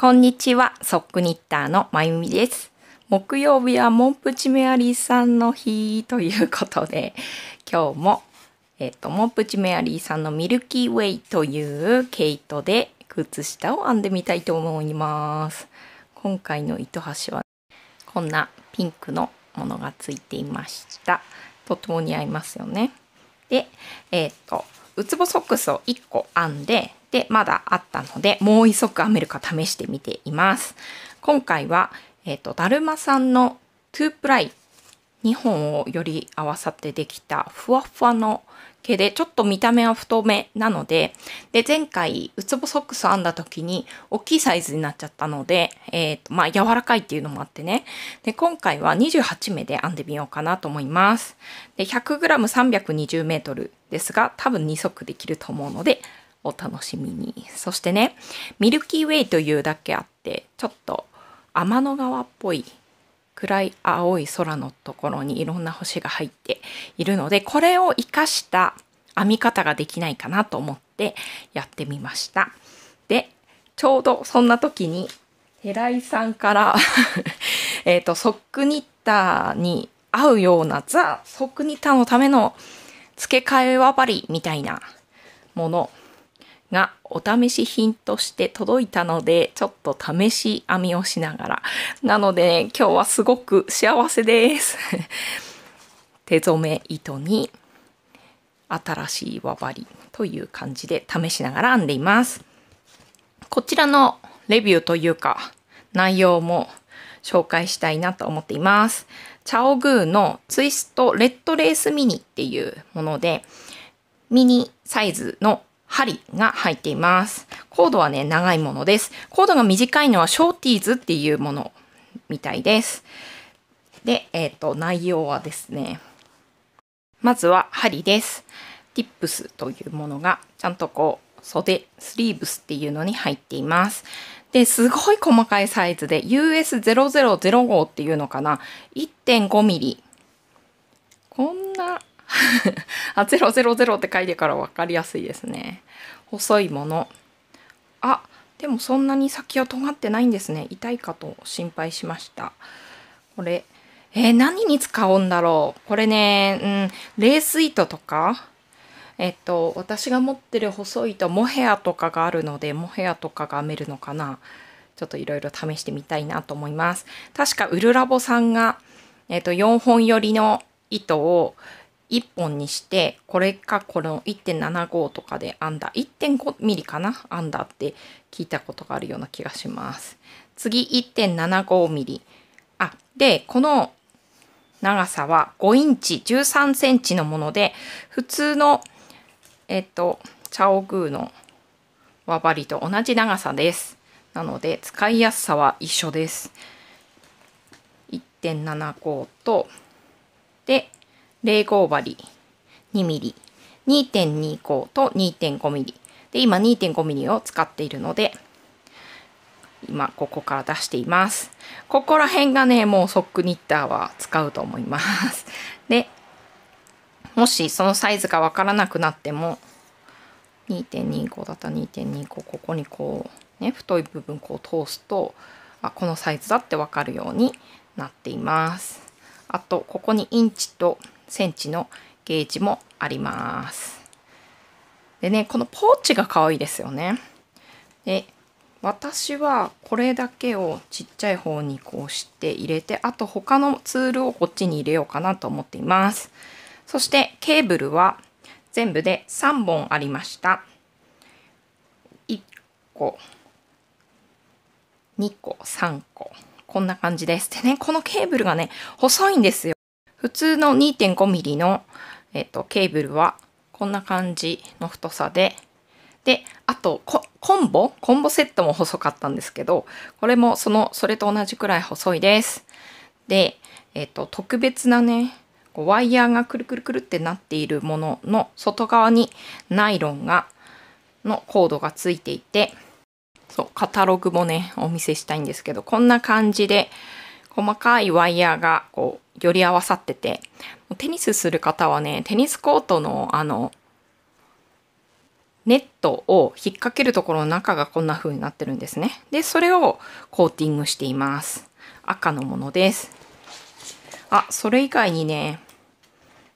こんにちは、ソックニッターのまゆみです。木曜日はモンプチメアリーさんの日ということで、今日も、えっ、ー、と、モンプチメアリーさんのミルキーウェイという毛糸で靴下を編んでみたいと思います。今回の糸端は、こんなピンクのものがついていました。とても似合いますよね。で、えっ、ー、と、ウツボソックスを1個編んで、で、まだあったので、もう一足編めるか試してみています。今回は、えっ、ー、と、だるまさんの2プライ2本をより合わさってできたふわふわの毛で、ちょっと見た目は太めなので、で、前回、うつぼソックス編んだ時に大きいサイズになっちゃったので、えっ、ー、と、まあ、柔らかいっていうのもあってね。で、今回は28目で編んでみようかなと思います。で、100g320m ですが、多分2足できると思うので、お楽しみに。そしてね、ミルキーウェイというだけあって、ちょっと天の川っぽい暗い青い空のところにいろんな星が入っているので、これを活かした編み方ができないかなと思ってやってみました。で、ちょうどそんな時に、寺井さんから えっと、ソックニッターに合うようなザ・ソックニッターのための付け替え輪針みたいなものがお試し品として届いたので、ちょっと試し編みをしながら。なので、今日はすごく幸せです。手染め糸に新しい輪針という感じで試しながら編んでいます。こちらのレビューというか内容も紹介したいなと思っています。チャオグーのツイストレッドレースミニっていうものでミニサイズの針が入っています。コードはね、長いものです。コードが短いのはショーティーズっていうものみたいです。で、えっ、ー、と、内容はですね、まずは針です。ティップスというものがちゃんとこう袖、スリーブスっていうのに入っています。で、すごい細かいサイズで US0005 っていうのかな。1.5 m m こんなあ、000って書いてから分かりやすいですね。細いもの。あ、でもそんなに先は尖ってないんですね。痛いかと心配しました。これ、えー、何に使うんだろうこれね、うん、レース糸とか、えっと、私が持ってる細い糸、モヘアとかがあるので、モヘアとかが編めるのかなちょっといろいろ試してみたいなと思います。確か、ウルラボさんが、えっと、4本寄りの糸を、1本にしてこれかこの1.75とかで編んだ1.5ミリかな編んだって聞いたことがあるような気がします次1.75ミリあでこの長さは5インチ13センチのもので普通のえっとチャオグーの輪針と同じ長さですなので使いやすさは一緒です1.75とで05針、2 m m 2.25と2.5 m m で、今2.5 m m を使っているので、今ここから出しています。ここら辺がね、もうソックニッターは使うと思います。で、もしそのサイズがわからなくなっても、2.25だったら2.25、ここにこう、ね、太い部分こう通すと、あ、このサイズだってわかるようになっています。あと、ここにインチとセンチのゲージもあります。でね、このポーチが可愛いですよね。で、私はこれだけをちっちゃい方にこうして入れて、あと他のツールをこっちに入れようかなと思っています。そしてケーブルは全部で3本ありました。1個、2個、3個。こんな感じです。でね、このケーブルがね、細いんですよ。普通の 2.5mm の、えと、ケーブルはこんな感じの太さで、で、あとコ、コンボコンボセットも細かったんですけど、これもその、それと同じくらい細いです。で、えっと、特別なね、ワイヤーがくるくるくるってなっているものの外側にナイロンが、のコードがついていて、そう、カタログもね、お見せしたいんですけど、こんな感じで、細かいワイヤーがこうより合わさってて、テニスする方はね、テニスコートのあの、ネットを引っ掛けるところの中がこんな風になってるんですね。で、それをコーティングしています。赤のものです。あ、それ以外にね、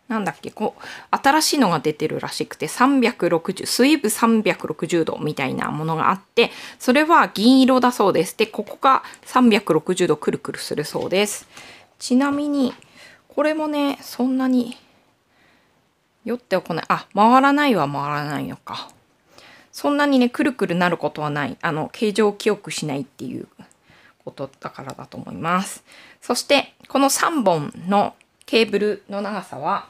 なんだっけ、こう、新しいのが出てるらしくて、360、水部360度みたいなものがあって、それは銀色だそうです。で、ここが360度くるくるするそうです。ちなみに、これもね、そんなに酔ってこない。あ、回らないは回らないのか。そんなにね、くるくるなることはない。あの、形状を記憶しないっていうことだからだと思います。そして、この3本のケーブルの長さは、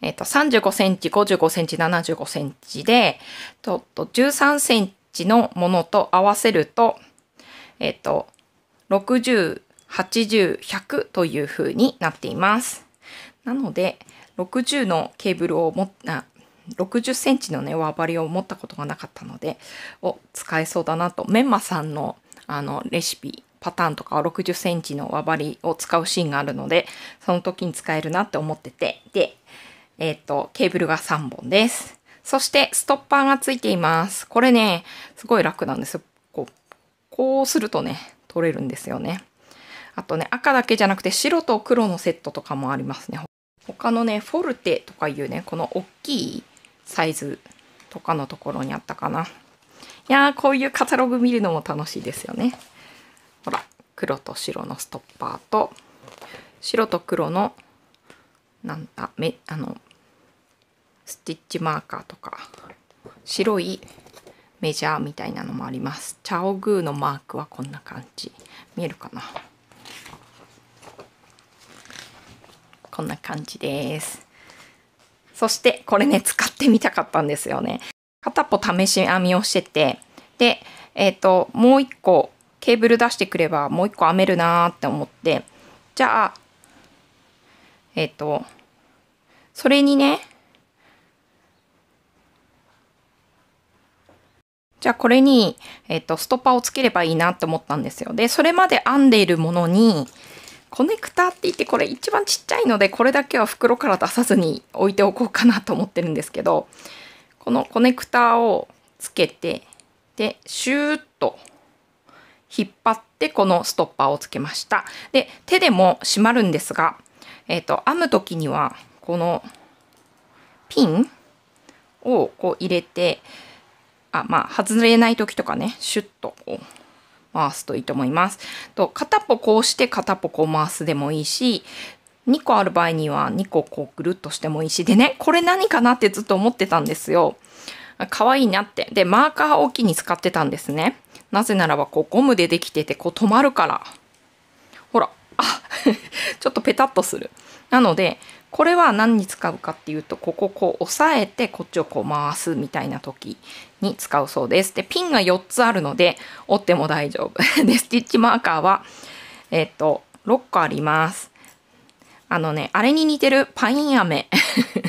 えっ、と、35センチ、55センチ、75センチで、とと13センチのものと合わせると、えっ、と、60 80、100という風になっています。なので、60のケーブルを持った、60センチのね、輪針を持ったことがなかったので、を使えそうだなと、メンマさんのあのレシピ、パターンとか60センチの輪針を使うシーンがあるので、その時に使えるなって思ってて、で、えっ、ー、と、ケーブルが3本です。そして、ストッパーがついています。これね、すごい楽なんですよ。こう、こうするとね、取れるんですよね。あとね、赤だけじゃなくて白と黒のセットとかもありますね。他のね、フォルテとかいうね、この大きいサイズとかのところにあったかな。いやー、こういうカタログ見るのも楽しいですよね。ほら、黒と白のストッパーと、白と黒の、なんだ、め、あの、スティッチマーカーとか、白いメジャーみたいなのもあります。チャオグーのマークはこんな感じ。見えるかなこんな感じです。そしてこれね使ってみたかったんですよね。片っぽ試し編みをしててで、えっ、ー、ともう一個ケーブル出してくればもう一個編めるなーって思ってじゃあえっ、ー、とそれにねじゃあこれに、えっ、ー、と、ストッパーをつければいいなって思ったんですよ。で、それまで編んでいるものに、コネクターって言ってこれ一番ちっちゃいのでこれだけは袋から出さずに置いておこうかなと思ってるんですけどこのコネクターをつけてでシューッと引っ張ってこのストッパーをつけました。で手でも閉まるんですが、えーと、と編む時にはこのピンをこう入れてあまあ外れない時とかねシュッとこう回すといいと思います。と片っぽこうして片っぽこう回すでもいいし、2個ある場合には2個こうぐるっとしてもいいし、でね、これ何かなってずっと思ってたんですよ。可愛いなって。で、マーカーを木に使ってたんですね。なぜならばこうゴムでできててこう止まるから。ほら、あ ちょっとペタッとする。なので、これは何に使うかっていうとこここう押さえてこっちをこう回すみたいな時に使うそうです。でピンが4つあるので折っても大丈夫。でスティッチマーカーはえっと6個あります。あのねあれに似てるパイン飴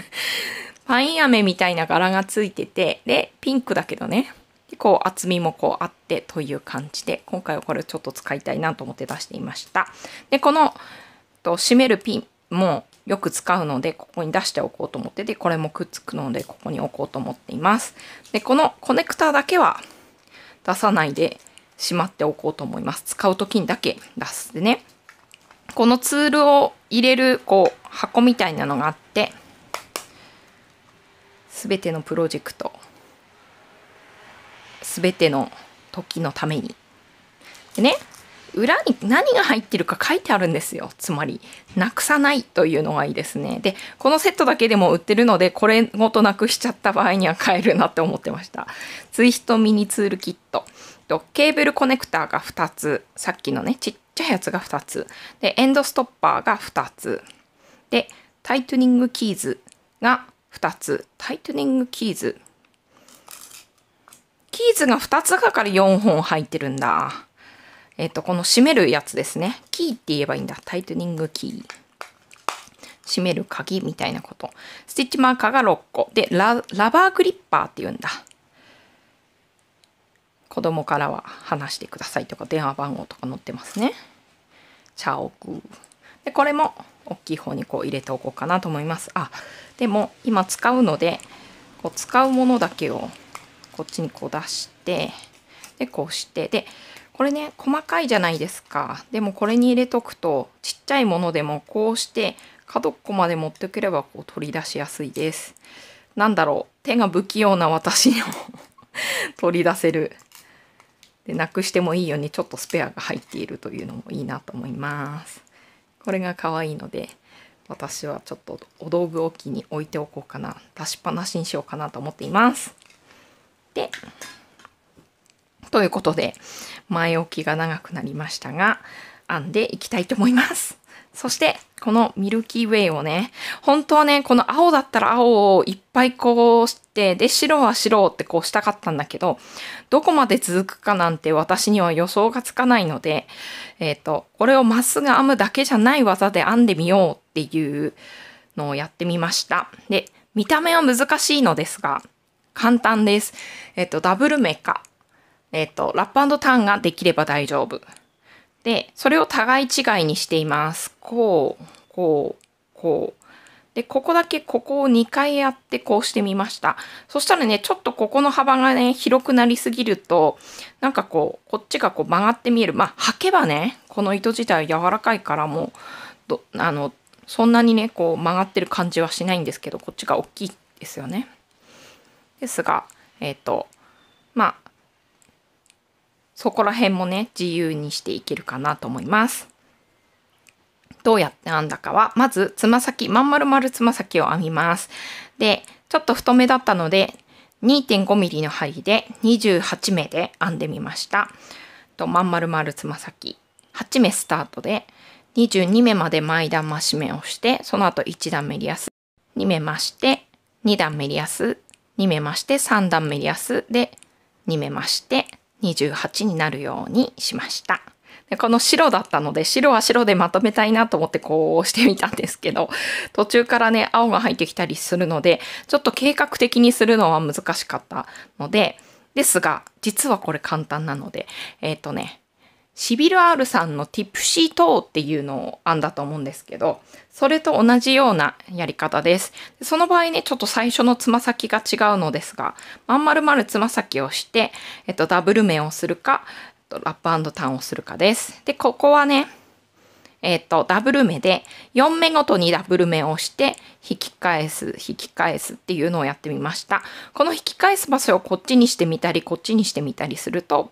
パイン飴みたいな柄がついててでピンクだけどねこう厚みもこうあってという感じで今回はこれちょっと使いたいなと思って出していました。でこのと締めるピンもよく使うので、ここに出しておこうと思って、で、これもくっつくので、ここに置こうと思っています。で、このコネクターだけは出さないでしまっておこうと思います。使う時にだけ出す。でね、このツールを入れる、こう、箱みたいなのがあって、すべてのプロジェクト、すべての時のために。でね、裏に何が入ってるか書いてあるんですよつまりなくさないというのがいいですねでこのセットだけでも売ってるのでこれごとなくしちゃった場合には買えるなって思ってましたツイストミニツールキットとケーブルコネクターが2つさっきのねちっちゃいやつが2つでエンドストッパーが2つでタイトニングキーズが2つタイトニングキーズキーズが2つだから4本入ってるんだえっ、と、この閉めるやつですね。キーって言えばいいんだ。タイトニングキー。閉める鍵みたいなこと。スティッチマーカーが6個。で、ララバークリッパーって言うんだ。子供からは話してくださいとか電話番号とか載ってますね。チャオクで、これも大きい方にこう入れておこうかなと思います。あ、でも今使うので、こう使うものだけをこっちにこう出して、で、こうして、で、これね細かいじゃないですかでもこれに入れとくとちっちゃいものでもこうして角っこまで持っておければこう取り出しやすいですなんだろう手が不器用な私にも 取り出せるでなくしてもいいようにちょっとスペアが入っているというのもいいなと思いますこれが可愛いので私はちょっとお道具置きに置いておこうかな出しっぱなしにしようかなと思っていますでということで、前置きが長くなりましたが、編んでいきたいと思います。そして、このミルキーウェイをね、本当はね、この青だったら青をいっぱいこうして、で、白は白ってこうしたかったんだけど、どこまで続くかなんて私には予想がつかないので、えっ、ー、と、これをまっすぐ編むだけじゃない技で編んでみようっていうのをやってみました。で、見た目は難しいのですが、簡単です。えっ、ー、と、ダブル目かえっ、ー、と、ラップターンができれば大丈夫。で、それを互い違いにしています。こう、こう、こう。で、ここだけここを2回やってこうしてみました。そしたらね、ちょっとここの幅がね、広くなりすぎると、なんかこう、こっちがこう曲がって見える。まあ、履けばね、この糸自体は柔らかいからもう、あの、そんなにね、こう曲がってる感じはしないんですけど、こっちが大きいですよね。ですが、えっ、ー、と、まあ、そこら辺もね、自由にしていけるかなと思います。どうやって編んだかは、まず、つま先、まん丸丸つま先を編みます。で、ちょっと太めだったので、2.5mm の針で28目で編んでみました。と、まん丸丸つま先、8目スタートで、22目まで前段増し目をして、その後1段目リアス、2目増して、2段目リアス、2目増して、3段目リアスで、2目増して、28になるようにしました。でこの白だったので白は白でまとめたいなと思ってこうしてみたんですけど 途中からね青が入ってきたりするのでちょっと計画的にするのは難しかったのでですが実はこれ簡単なのでえっ、ー、とねシビル・アールさんのティプシートーっていうのを編んだと思うんですけど、それと同じようなやり方です。その場合ね、ちょっと最初のつま先が違うのですが、まん丸るつま先をして、えっと、ダブル面をするか、ラップターンをするかです。で、ここはね、えっと、ダブル目で、4目ごとにダブル目をして、引き返す、引き返すっていうのをやってみました。この引き返す場所をこっちにしてみたり、こっちにしてみたりすると、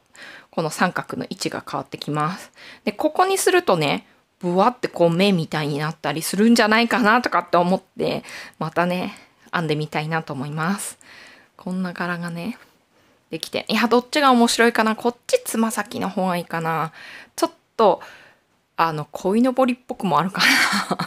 この三角の位置が変わってきます。で、ここにするとね、ぶわってこう目みたいになったりするんじゃないかなとかって思って、またね、編んでみたいなと思います。こんな柄がね、できて。いや、どっちが面白いかなこっちつま先の方がいいかなちょっと、あの、鯉のぼりっぽくもあるかな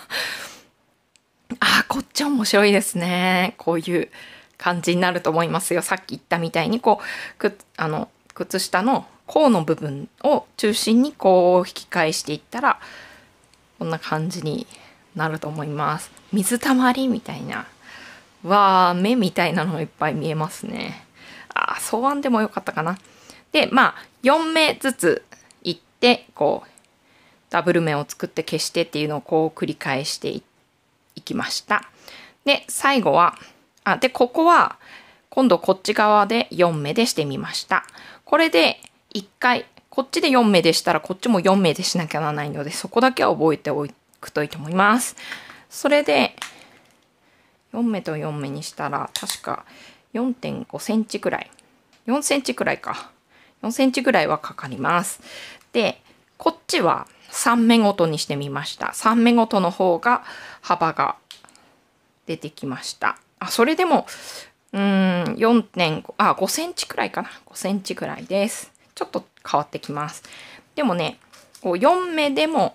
あ、こっち面白いですね。こういう感じになると思いますよ。さっき言ったみたいに、こう、くあの、靴下の甲の部分を中心にこう引き返していったらこんな感じになると思います水たまりみたいなわあ目みたいなのいっぱい見えますねあ草案でもよかったかなでまあ4目ずついってこうダブル目を作って消してっていうのをこう繰り返していきましたで最後はあでここは今度こっち側で4目でしてみましたこれで1回こっちで4名でしたらこっちも4名でしなきゃならないのでそこだけは覚えておくといいと思います。それで4目と4目にしたら確か4.5センチくらい4センチくらいか4センチぐらいはかかります。でこっちは3目ごとにしてみました。3目ごとの方が幅が出てきました。あそれでもうん4.5あ5センチくらいかな5センチくらいです。ちょっと変わってきます。でもね、こう4目でも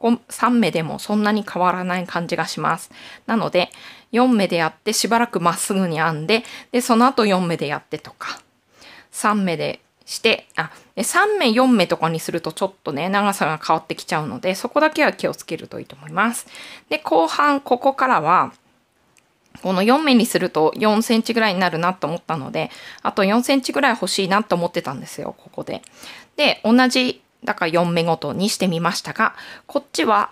3目でもそんなに変わらない感じがします。なので、4目でやってしばらくまっすぐに編んで、で、その後4目でやってとか、3目でして、あ、3目4目とかにするとちょっとね、長さが変わってきちゃうので、そこだけは気をつけるといいと思います。で、後半、ここからは、この4目にすると4センチぐらいになるなと思ったので、あと4センチぐらい欲しいなと思ってたんですよ、ここで。で、同じ、だから4目ごとにしてみましたが、こっちは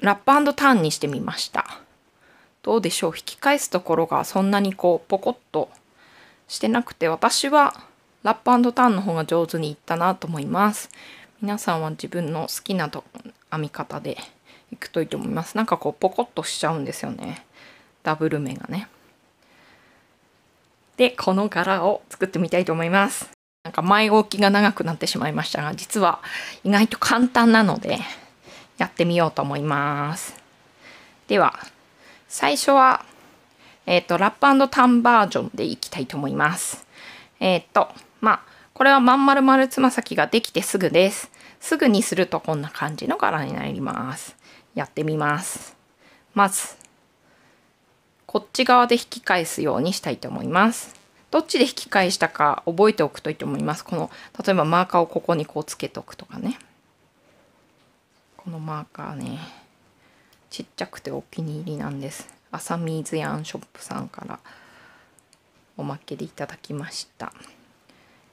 ラップターンにしてみました。どうでしょう引き返すところがそんなにこうポコッとしてなくて、私はラップターンの方が上手にいったなと思います。皆さんは自分の好きなと編み方でいくといいと思います。なんかこうポコッとしちゃうんですよね。ダブル目がねでこの柄を作ってみたいと思いますなんか前置きが長くなってしまいましたが実は意外と簡単なのでやってみようと思いますでは最初はえっ、ー、とラップタンバージョンでいきたいと思いますえっ、ー、とまあこれはまん丸丸つま先ができてすぐですすぐにするとこんな感じの柄になりますやってみますまずこっち側で引き返すようにしたいと思います。どっちで引き返したか覚えておくといいと思います。この、例えばマーカーをここにこうつけとくとかね。このマーカーね、ちっちゃくてお気に入りなんです。アサミーズヤンショップさんからおまけでいただきました。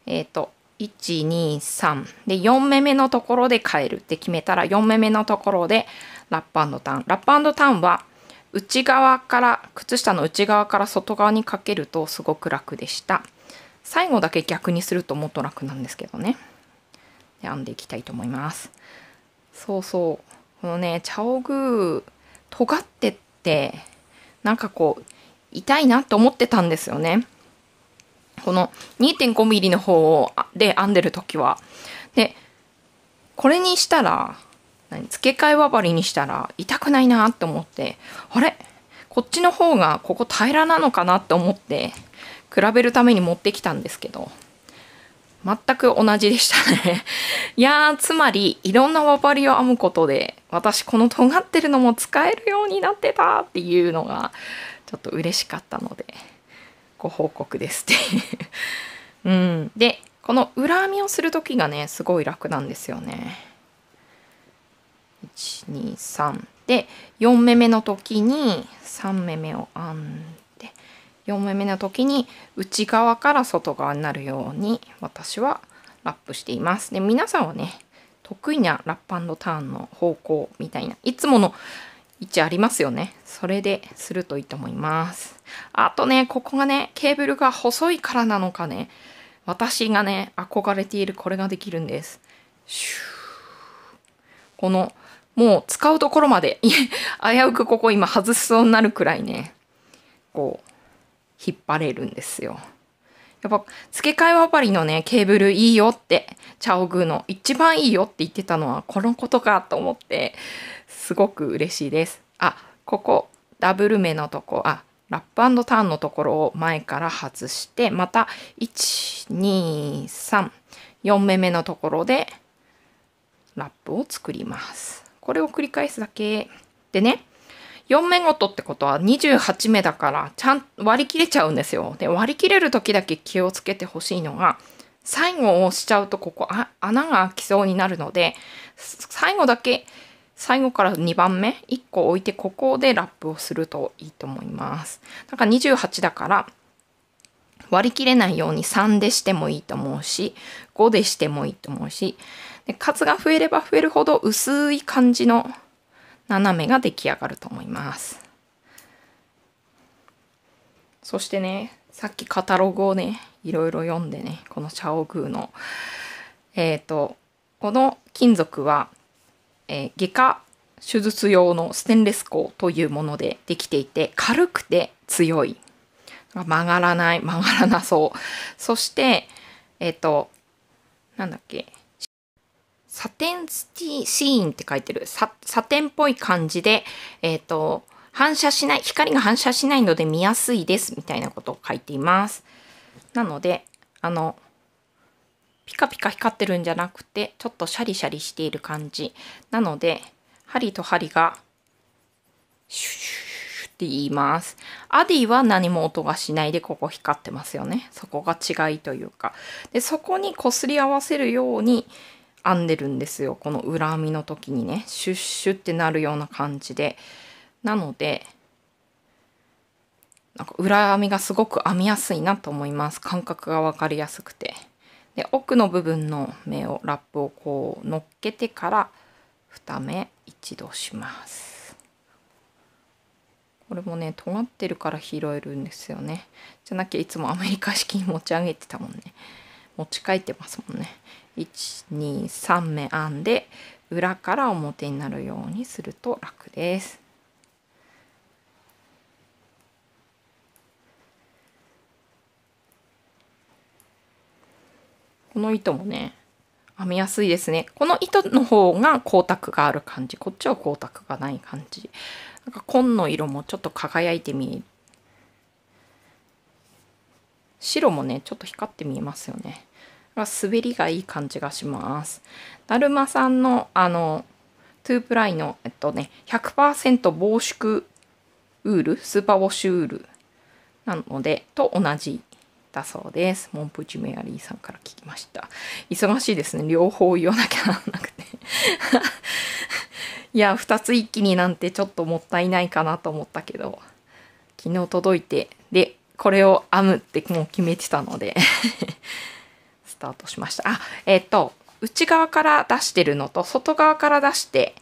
えっ、ー、と、123で4目目のところで変えるって決めたら4目目のところでラップターンラップターンは内側から靴下の内側から外側にかけるとすごく楽でした最後だけ逆にするともっと楽なんですけどねで編んでいきたいと思いますそうそうこのね茶ャオグー尖ってってなんかこう痛いなと思ってたんですよねこの 2.5mm の方をで編んでる時はでこれにしたら付け替えばばりにしたら痛くないなって思ってあれこっちの方がここ平らなのかなって思って比べるために持ってきたんですけど全く同じでしたね いやーつまりいろんな輪針を編むことで私この尖ってるのも使えるようになってたっていうのがちょっと嬉しかったのでご報告ですって うんでこの裏編みをする時がねすごい楽なんですよね123で4目目の時に3目目を編んで4目目の時に内側から外側になるように私はラップしています。で皆さんはね得意なラップターンの方向みたいないつもの位置ありますよね。それでするといいと思います。あとね、ここがね、ケーブルが細いからなのかね、私がね、憧れているこれができるんです。このもう使うところまで 危うくここ今外しそうになるくらいねこう引っ張れるんですよ。やっぱ付け替えはパリのねケーブルいいよってチャオグーの一番いいよって言ってたのはこのことかと思ってすごく嬉しいです。あここダブル目のとこあラップターンのところを前から外してまた1234目目のところでラップを作ります。これを繰り返すだけ。でね、4目ごとってことは28目だからちゃん割り切れちゃうんですよ。で割り切れる時だけ気をつけてほしいのが最後をしちゃうとここあ穴が開きそうになるので最後だけ最後から2番目1個置いてここでラップをするといいと思います。だから28だから割り切れないように3でしてもいいと思うし5でしてもいいと思うしで数が増えれば増えるほど薄い感じの斜めが出来上がると思いますそしてねさっきカタログをねいろいろ読んでねこのチャオグーのえっ、ー、とこの金属は、えー、外科手術用のステンレス鋼というものでできていて軽くて強い曲がらない曲がらなそうそしてえっ、ー、となんだっけサテンシーンって書いてる、サテンっぽい感じで、えっ、ー、と、反射しない、光が反射しないので見やすいですみたいなことを書いています。なので、あの、ピカピカ光ってるんじゃなくて、ちょっとシャリシャリしている感じ。なので、針と針が、シュシュシュって言います。アディは何も音がしないで、ここ光ってますよね。そこが違いというか。で、そこに擦り合わせるように、編んでるんですよこの裏編みの時にねシュッシュってなるような感じでなのでなんか裏編みがすごく編みやすいなと思います感覚が分かりやすくてで奥の部分の目をラップをこう乗っけてから2目一度しますこれもね尖ってるから拾えるんですよねじゃなきゃいつもアメリカ式に持ち上げてたもんね持ち帰ってますもんね123目編んで裏から表になるようにすると楽です。この糸もね編みやすいですね。この糸の方が光沢がある感じ。こっちは光沢がない感じ。なんか紺の色もちょっと輝いて見える。白もね、ちょっと光って見えますよね。は滑りがいい感じがします。だるまさんのあのトゥープライのえっとね100%防縮ウールスーパーウォッシュウールなのでと同じだそうです。モンプチメアリーさんから聞きました。忙しいですね。両方言わなきゃならなくて いや、2つ一気になんてちょっともったいないかなと思ったけど、昨日届いて、で、これを編むってもう決めてたのでタートしました。あ、えっ、と、内側から出してるのと外側から出して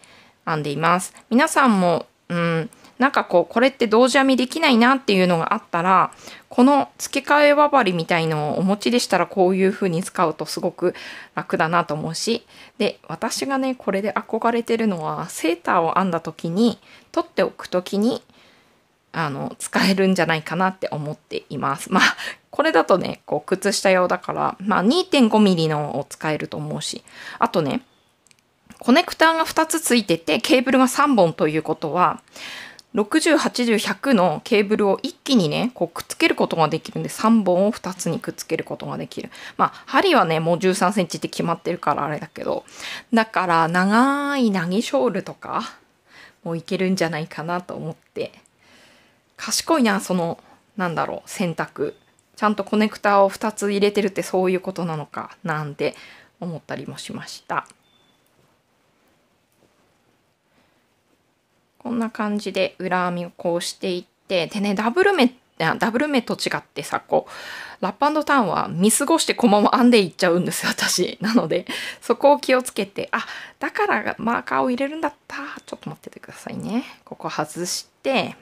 編んでいます。皆さんも、うん、なんかこう、これって同時編みできないなっていうのがあったら、この付け替え輪針みたいのをお持ちでしたらこういう風に使うとすごく楽だなと思うし、で、私がね、これで憧れてるのは、セーターを編んだ時に、取っておく時に、あの使えるんじゃないかなって思っています。まあこれだとねこう靴下用だから、まあ、2.5 m m のを使えると思うしあとねコネクターが2つついててケーブルが3本ということは608010 0のケーブルを一気にねこうくっつけることができるんで3本を2つにくっつけることができるまあ針はねもう13センチって決まってるからあれだけどだから長いなぎショールとかもいけるんじゃないかなと思って賢いなそのなんだろう選択ちゃんとコネクタを2つ入れてるってそういうことなのかなんて思ったりもしましたこんな感じで裏編みをこうしていってでねダブル目ダブル目と違ってさこうラップターンは見過ごしてこのまま編んでいっちゃうんですよ 私なのでそこを気をつけてあだからマーカーを入れるんだったちょっと待っててくださいねここ外して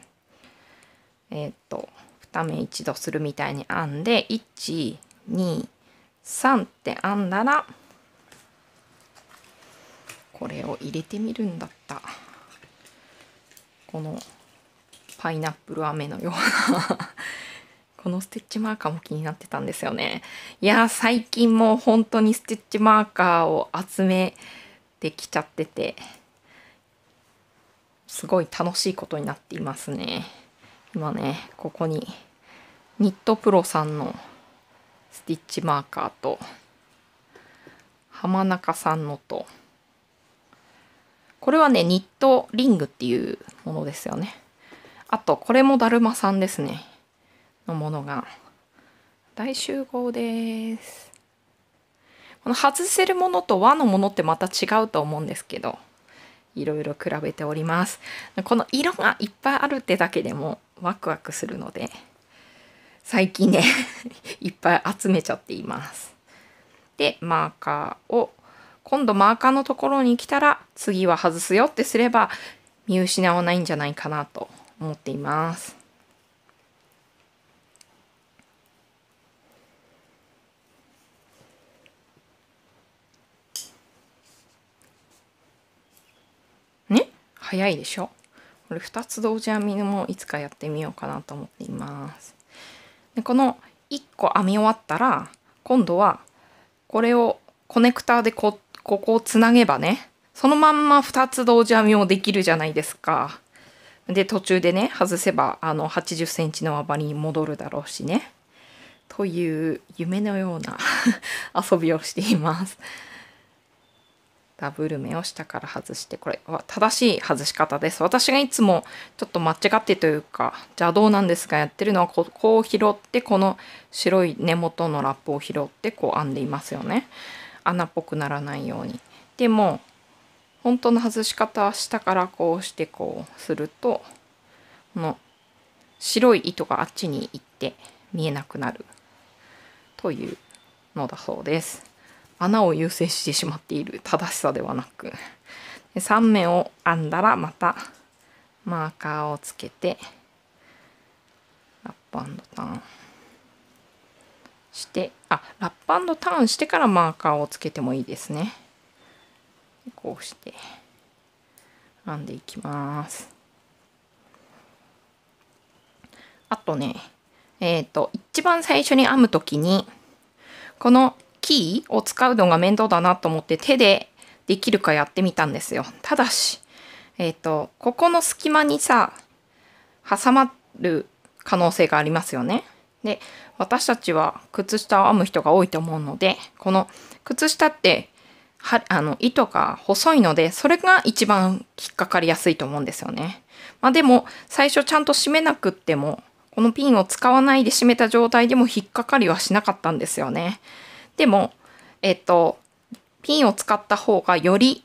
えっ、ー、と2目一度するみたいに編んで123って編んだらこれを入れてみるんだったこのパイナップル飴のようなこのステッチマーカーも気になってたんですよねいや最近もう本当にステッチマーカーを集めてきちゃっててすごい楽しいことになっていますね。今ねここにニットプロさんのスティッチマーカーと浜中さんのとこれはねニットリングっていうものですよねあとこれもだるまさんですねのものが大集合ですこの外せるものと和のものってまた違うと思うんですけどいろいろ比べておりますこの色がいっぱいあるってだけでもワクワクするので最近ね いっぱい集めちゃっています。でマーカーを今度マーカーのところに来たら次は外すよってすれば見失わないんじゃないかなと思っています。ね早いでしょこれ2つ同時編みもいつかやってみようかなと思っていますでこの1個編み終わったら今度はこれをコネクターでこここをつなげばねそのまんま2つ同時編みもできるじゃないですかで途中でね外せばあの80 c ンチの輪針に戻るだろうしねという夢のような 遊びをしています。ダブル目を下から外してこれは正しい外し方です私がいつもちょっと間違ってというか邪道なんですがやってるのはここ拾ってこの白い根元のラップを拾ってこう編んでいますよね穴っぽくならないようにでも本当の外し方は下からこうしてこうするとこの白い糸があっちに行って見えなくなるというのだそうです。穴を優先してしまっている正しさではなく3目を編んだらまたマーカーをつけてラップターンしてあラップターンしてからマーカーをつけてもいいですねこうして編んでいきますあとねえっ、ー、と一番最初に編む時にこのキーを使うのが面倒だなと思って手でできるかやってみたんですよ。ただし、えっ、ー、と、ここの隙間にさ、挟まる可能性がありますよね。で、私たちは靴下を編む人が多いと思うので、この靴下ってはあの糸が細いのでそれが一番引っかかりやすいと思うんですよね。まあ、でも最初ちゃんと締めなくってもこのピンを使わないで締めた状態でも引っかかりはしなかったんですよね。でも、えっと、ピンを使った方がより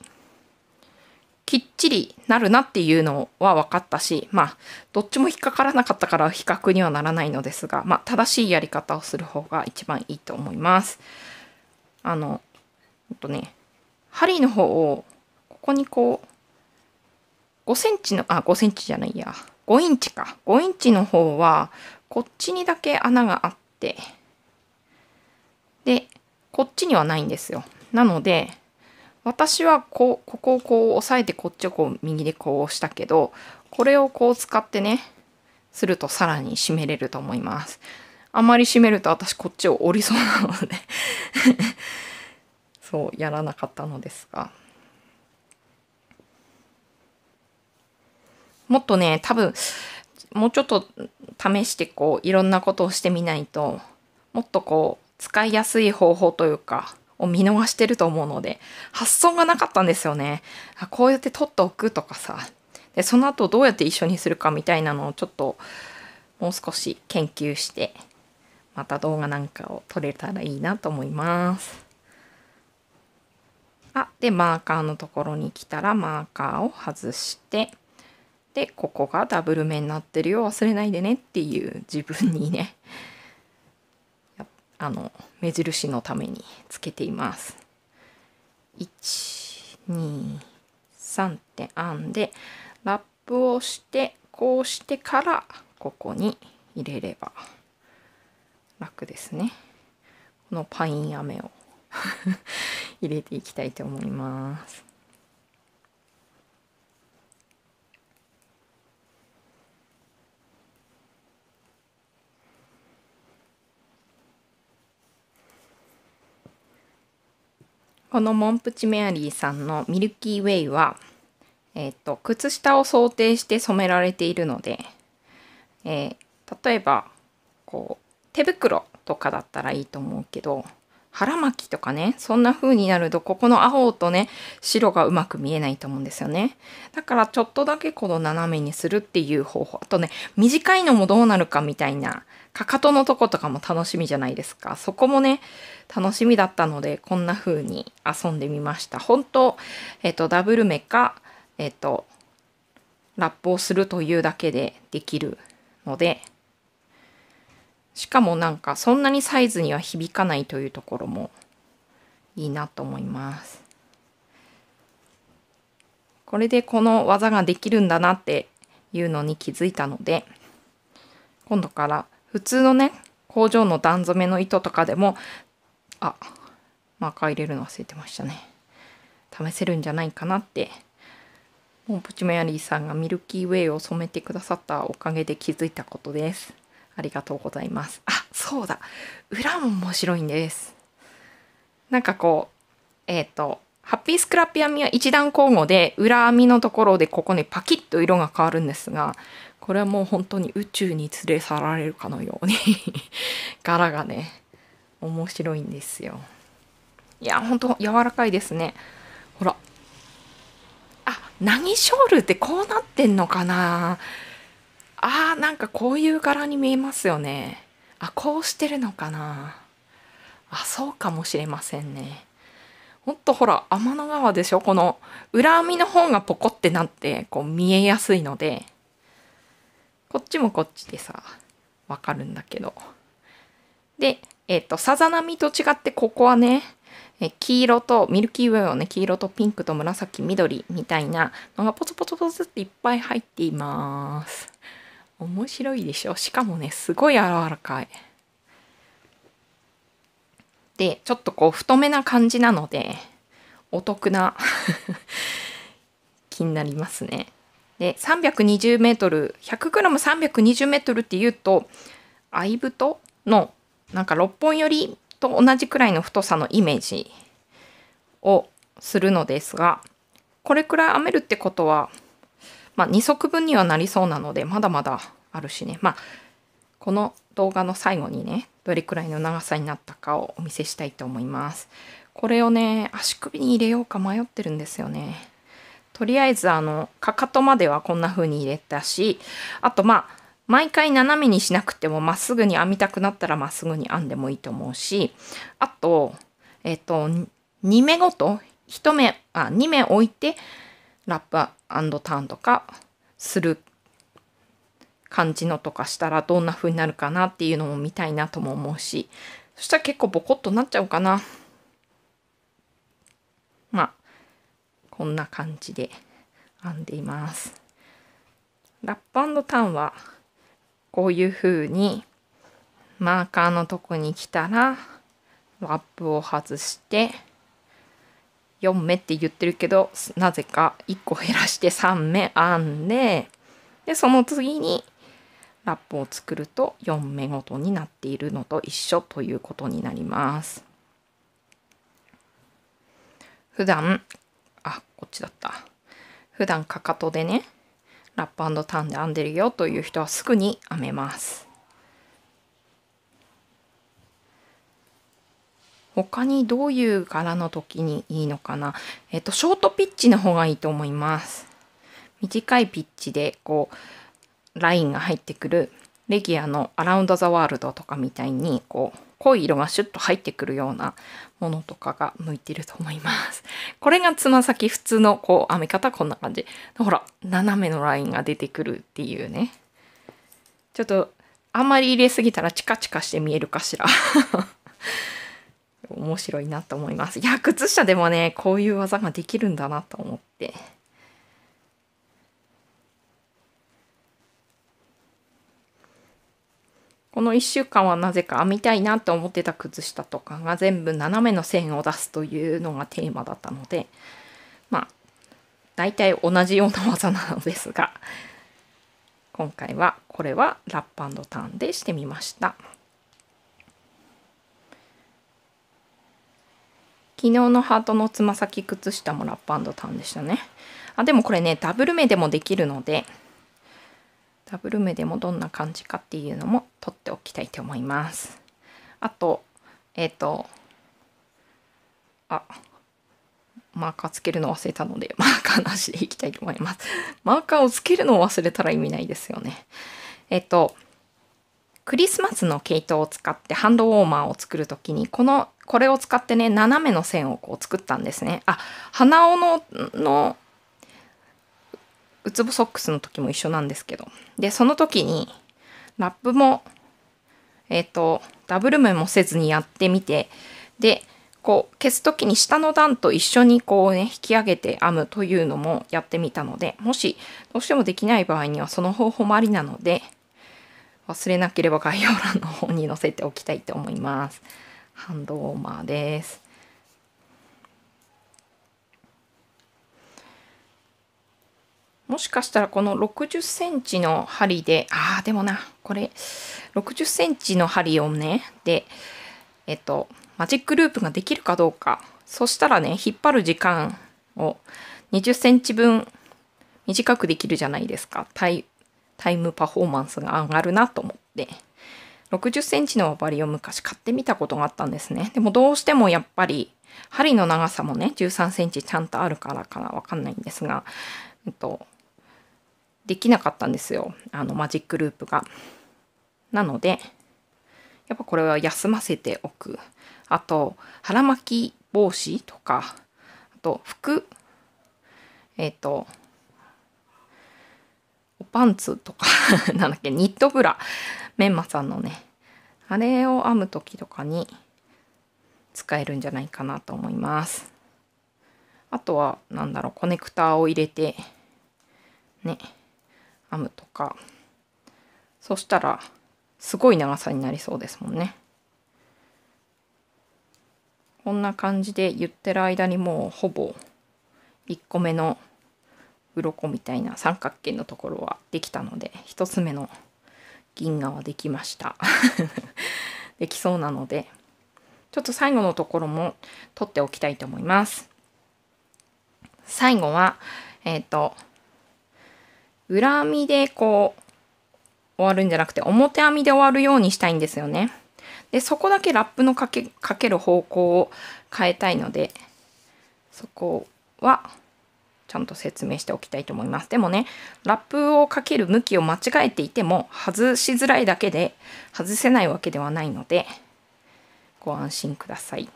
きっちりなるなっていうのは分かったし、まあ、どっちも引っかからなかったから比較にはならないのですが、まあ、正しいやり方をする方が一番いいと思います。あの、ほんとね、針の方を、ここにこう、5センチの、あ、5センチじゃないや、5インチか。5インチの方は、こっちにだけ穴があって、で、こっちにはないんですよ。なので、私はこう、ここをこう押さえてこっちをこう右でこう押したけど、これをこう使ってね、するとさらに締めれると思います。あまり締めると私こっちを折りそうなので そうやらなかったのですがもっとね多分もうちょっと試してこういろんなことをしてみないともっとこう使いやすい方法というか、を見逃してると思うので、発想がなかったんですよね。こうやって取っておくとかさ、で、その後どうやって一緒にするかみたいなのをちょっと、もう少し研究して、また動画なんかを撮れたらいいなと思います。あ、で、マーカーのところに来たらマーカーを外して、で、ここがダブル目になってるよ、忘れないでねっていう自分にね、あの目印のためにつけています123って編んでラップをしてこうしてからここに入れれば楽ですねこのパイン飴を 入れていきたいと思いますこのモンプチメアリーさんのミルキーウェイは、えっ、ー、と、靴下を想定して染められているので、えー、例えば、こう、手袋とかだったらいいと思うけど、腹巻きとかね、そんな風になると、ここの青とね、白がうまく見えないと思うんですよね。だからちょっとだけこの斜めにするっていう方法。あとね、短いのもどうなるかみたいなかかとのとことかも楽しみじゃないですか。そこもね、楽しみだったので、こんな風に遊んでみました。本当、えっ、と、ダブル目か、えっ、と、ラップをするというだけでできるので、しかもなんかそんなにサイズには響かないというところもいいなと思います。これでこの技ができるんだなっていうのに気づいたので、今度から普通のね工場の段染めの糸とかでもあマーカー入れるの忘れてましたね試せるんじゃないかなってもうプチメアリーさんがミルキーウェイを染めてくださったおかげで気づいたことですありがとうございますあそうだ裏も面白いんですなんかこうえっ、ー、とハッピースクラッピー編みは一段交互で裏編みのところでここにパキッと色が変わるんですがこれはもう本当に宇宙に連れ去られるかのように 柄がね面白いんですよいや本当柔らかいですねほらあ何ショールってこうなってんのかなあーなんかこういう柄に見えますよねあこうしてるのかなあそうかもしれませんねほんとほら天の川でしょこの裏編みの方がポコってなってこう見えやすいのでこっちもこっちでさわかるんだけどでえっ、ー、とさざ波と違ってここはねえ黄色とミルキーウェイをね黄色とピンクと紫緑みたいなのがポツポツポツっていっぱい入っています面白いでしょしかもねすごい柔らかいでちょっとこう太めな感じなのでお得な 気になりますねで 320m100g320m っていうとブ太のなんか6本よりと同じくらいの太さのイメージをするのですがこれくらい編めるってことは、まあ、2足分にはなりそうなのでまだまだあるしねまあこの動画の最後にねどれくらいの長さになったかをお見せしたいと思いますこれをね足首に入れようか迷ってるんですよねとりあえずあのかかとまではこんな風に入れたしあとまあ毎回斜めにしなくてもまっすぐに編みたくなったらまっすぐに編んでもいいと思うしあとえっ、と2目ごと1目あ2目置いてラップターンとかする感じのとかしたらどんな風になるかなっていうのも見たいなとも思うしそしたら結構ボコッとなっちゃうかなまあこんな感じで編んでいます。ラップターンはこういう風にマーカーのとこに来たらラップを外して4目って言ってるけどなぜか1個減らして3目編んででその次にラップを作ると4目ごとになっているのと一緒ということになります。普段こっちだった普段かかとでねラップターンで編んでるよという人はすぐに編めます他にどういう柄の時にいいのかなえっとショートピッチの方がいいと思います短いピッチでこうラインが入ってくるレギアのアラウンド・ザ・ワールドとかみたいにこう濃い色がシュッと入ってくるようなものとかが向いてると思います。これがつま先普通のこう編み方こんな感じ。ほら斜めのラインが出てくるっていうね。ちょっとあんまり入れすぎたらチカチカして見えるかしら。面白いなと思います。いや、靴下でもね、こういう技ができるんだなと思って。この1週間はなぜか編みたいなと思ってた靴下とかが全部斜めの線を出すというのがテーマだったのでまあ大体同じような技なのですが今回はこれはラップターンでしてみました。昨日のハートのつま先靴下もラップターンでしたね。あでもこれねダブル目でもできるのでダブル目でもどんな感じかっていうのも取っておきたいと思います。あと、えっ、ー、と、あ、マーカーつけるの忘れたので、マーカーなしでいきたいと思います。マーカーをつけるのを忘れたら意味ないですよね。えっ、ー、と、クリスマスの毛糸を使ってハンドウォーマーを作る時にこのこれを使ってね斜めの線をこう作ったんですね。あ鼻緒ののうつぼソックスの時も一緒なんですけど。で、その時に、ラップも、えっ、ー、と、ダブル面もせずにやってみて、で、こう、消す時に下の段と一緒にこうね、引き上げて編むというのもやってみたので、もし、どうしてもできない場合にはその方法もありなので、忘れなければ概要欄の方に載せておきたいと思います。ハンドウォーマーです。もしかしたらこの60センチの針で、ああ、でもな、これ、60センチの針をね、で、えっと、マジックループができるかどうか。そしたらね、引っ張る時間を20センチ分短くできるじゃないですか。タイタイムパフォーマンスが上がるなと思って。60センチのバリを昔買ってみたことがあったんですね。でもどうしてもやっぱり針の長さもね、13センチちゃんとあるからかなわかんないんですが、えっと、できなかったんですよあのマジックループが。なのでやっぱこれは休ませておくあと腹巻き帽子とかあと服えっ、ー、とおパンツとか なんだっけニットブラメンマさんのねあれを編む時とかに使えるんじゃないかなと思いますあとは何だろうコネクターを入れてね編むとかそしたらすごい長さになりそうですもんね。こんな感じで言ってる間にもうほぼ1個目の鱗みたいな三角形のところはできたので1つ目の銀河はできました できそうなのでちょっと最後のところも取っておきたいと思います最後はえっ、ー、と裏編みでこう終わるんじゃなくて表編みで終わるようにしたいんですよね。でそこだけラップのかけかける方向を変えたいのでそこはちゃんと説明しておきたいと思います。でもねラップをかける向きを間違えていても外しづらいだけで外せないわけではないのでご安心ください。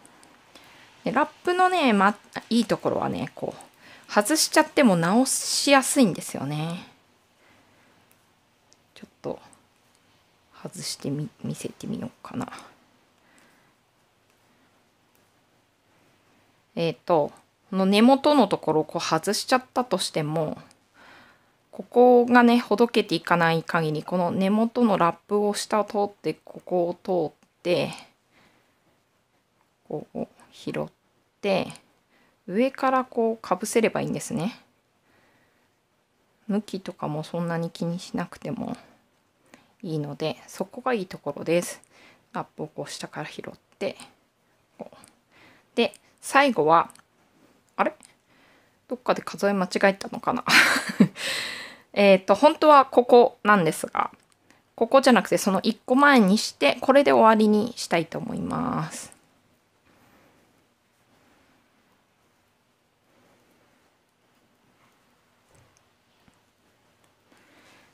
でラップのね、ま、いいところはねこう外しちゃっても直しやすいんですよね。外してみ見せてみようかなえっ、ー、とこの根元のところをこう外しちゃったとしてもここがねほどけていかない限りこの根元のラップを下を通ってここを通ってこう拾って上からこうかぶせればいいんですね。向きとかもそんなに気にしなくても。いいのでそこがいいところですラップをこう下から拾ってで最後はあれどっかで数え間違えたのかな えっと本当はここなんですがここじゃなくてその1個前にしてこれで終わりにしたいと思います。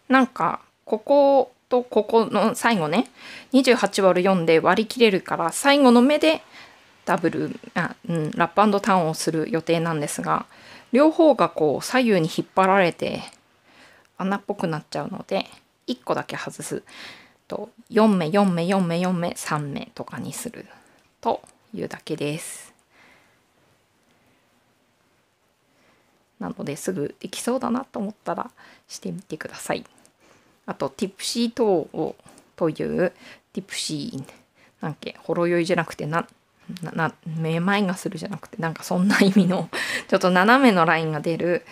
なんかこことここの最後ね 28÷4 で割り切れるから最後の目でダブルあ、うん、ラップターンをする予定なんですが両方がこう左右に引っ張られて穴っぽくなっちゃうので1個だけ外すと4目4目4目4目3目とかにするというだけです。なのですぐできそうだなと思ったらしてみてください。あと、ティプシー等をという、ティプシー、なんけ、ほろ酔いじゃなくて、な、な、なめまいがするじゃなくて、なんかそんな意味の ちょっと斜めのラインが出る、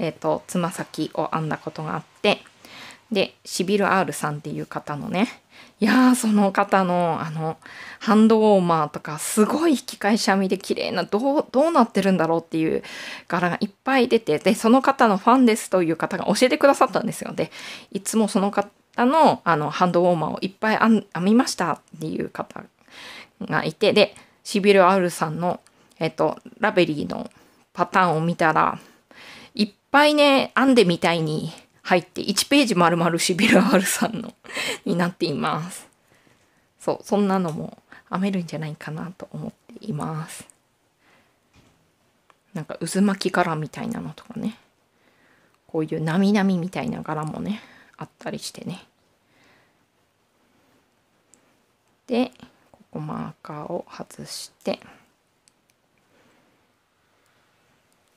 えっ、ー、と、つま先を編んだことがあって、で、シビル・アールさんっていう方のね、いやーその方のあのハンドウォーマーとかすごい引き返し編みで綺麗などうどうなってるんだろうっていう柄がいっぱい出てでその方のファンですという方が教えてくださったんですよでいつもその方のあのハンドウォーマーをいっぱい編みましたっていう方がいてでシビル・アウルさんの、えっと、ラベリーのパターンを見たらいっぱいね編んでみたいに入って1ページ丸々シビル・アルさんのになっています。そう、そんなのも編めるんじゃないかなと思っています。なんか渦巻き柄みたいなのとかね。こういう並々みみたいな柄もね、あったりしてね。で、ここマーカーを外して、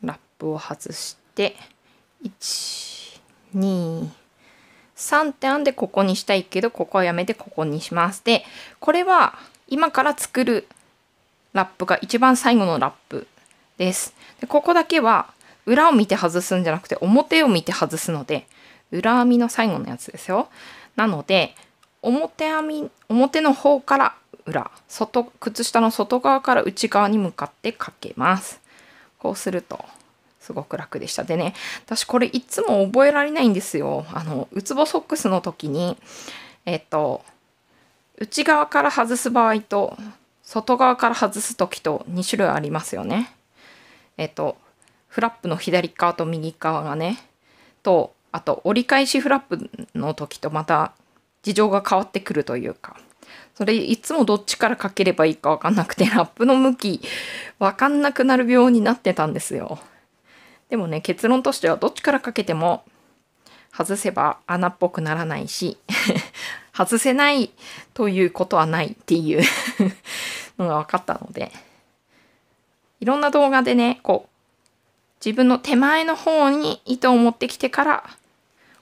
ラップを外して、1、2、3って編んでここにしたいけど、ここはやめてここにします。で、これは今から作るラップが一番最後のラップです。でここだけは裏を見て外すんじゃなくて表を見て外すので、裏編みの最後のやつですよ。なので、表編み、表の方から裏、外、靴下の外側から内側に向かってかけます。こうするとすごく楽でした。でね、私これいつも覚えられないんですよ。あの、ウツボソックスの時に、えっと、内側から外す場合と、外側から外す時と2種類ありますよね。えっと、フラップの左側と右側がね、と、あと折り返しフラップの時とまた事情が変わってくるというか、それいつもどっちからかければいいかわかんなくて、ラップの向きわかんなくなる病になってたんですよ。でもね、結論としてはどっちからかけても外せば穴っぽくならないし 外せないということはないっていう のが分かったので、いろんな動画でね、こう、自分の手前の方に糸を持ってきてから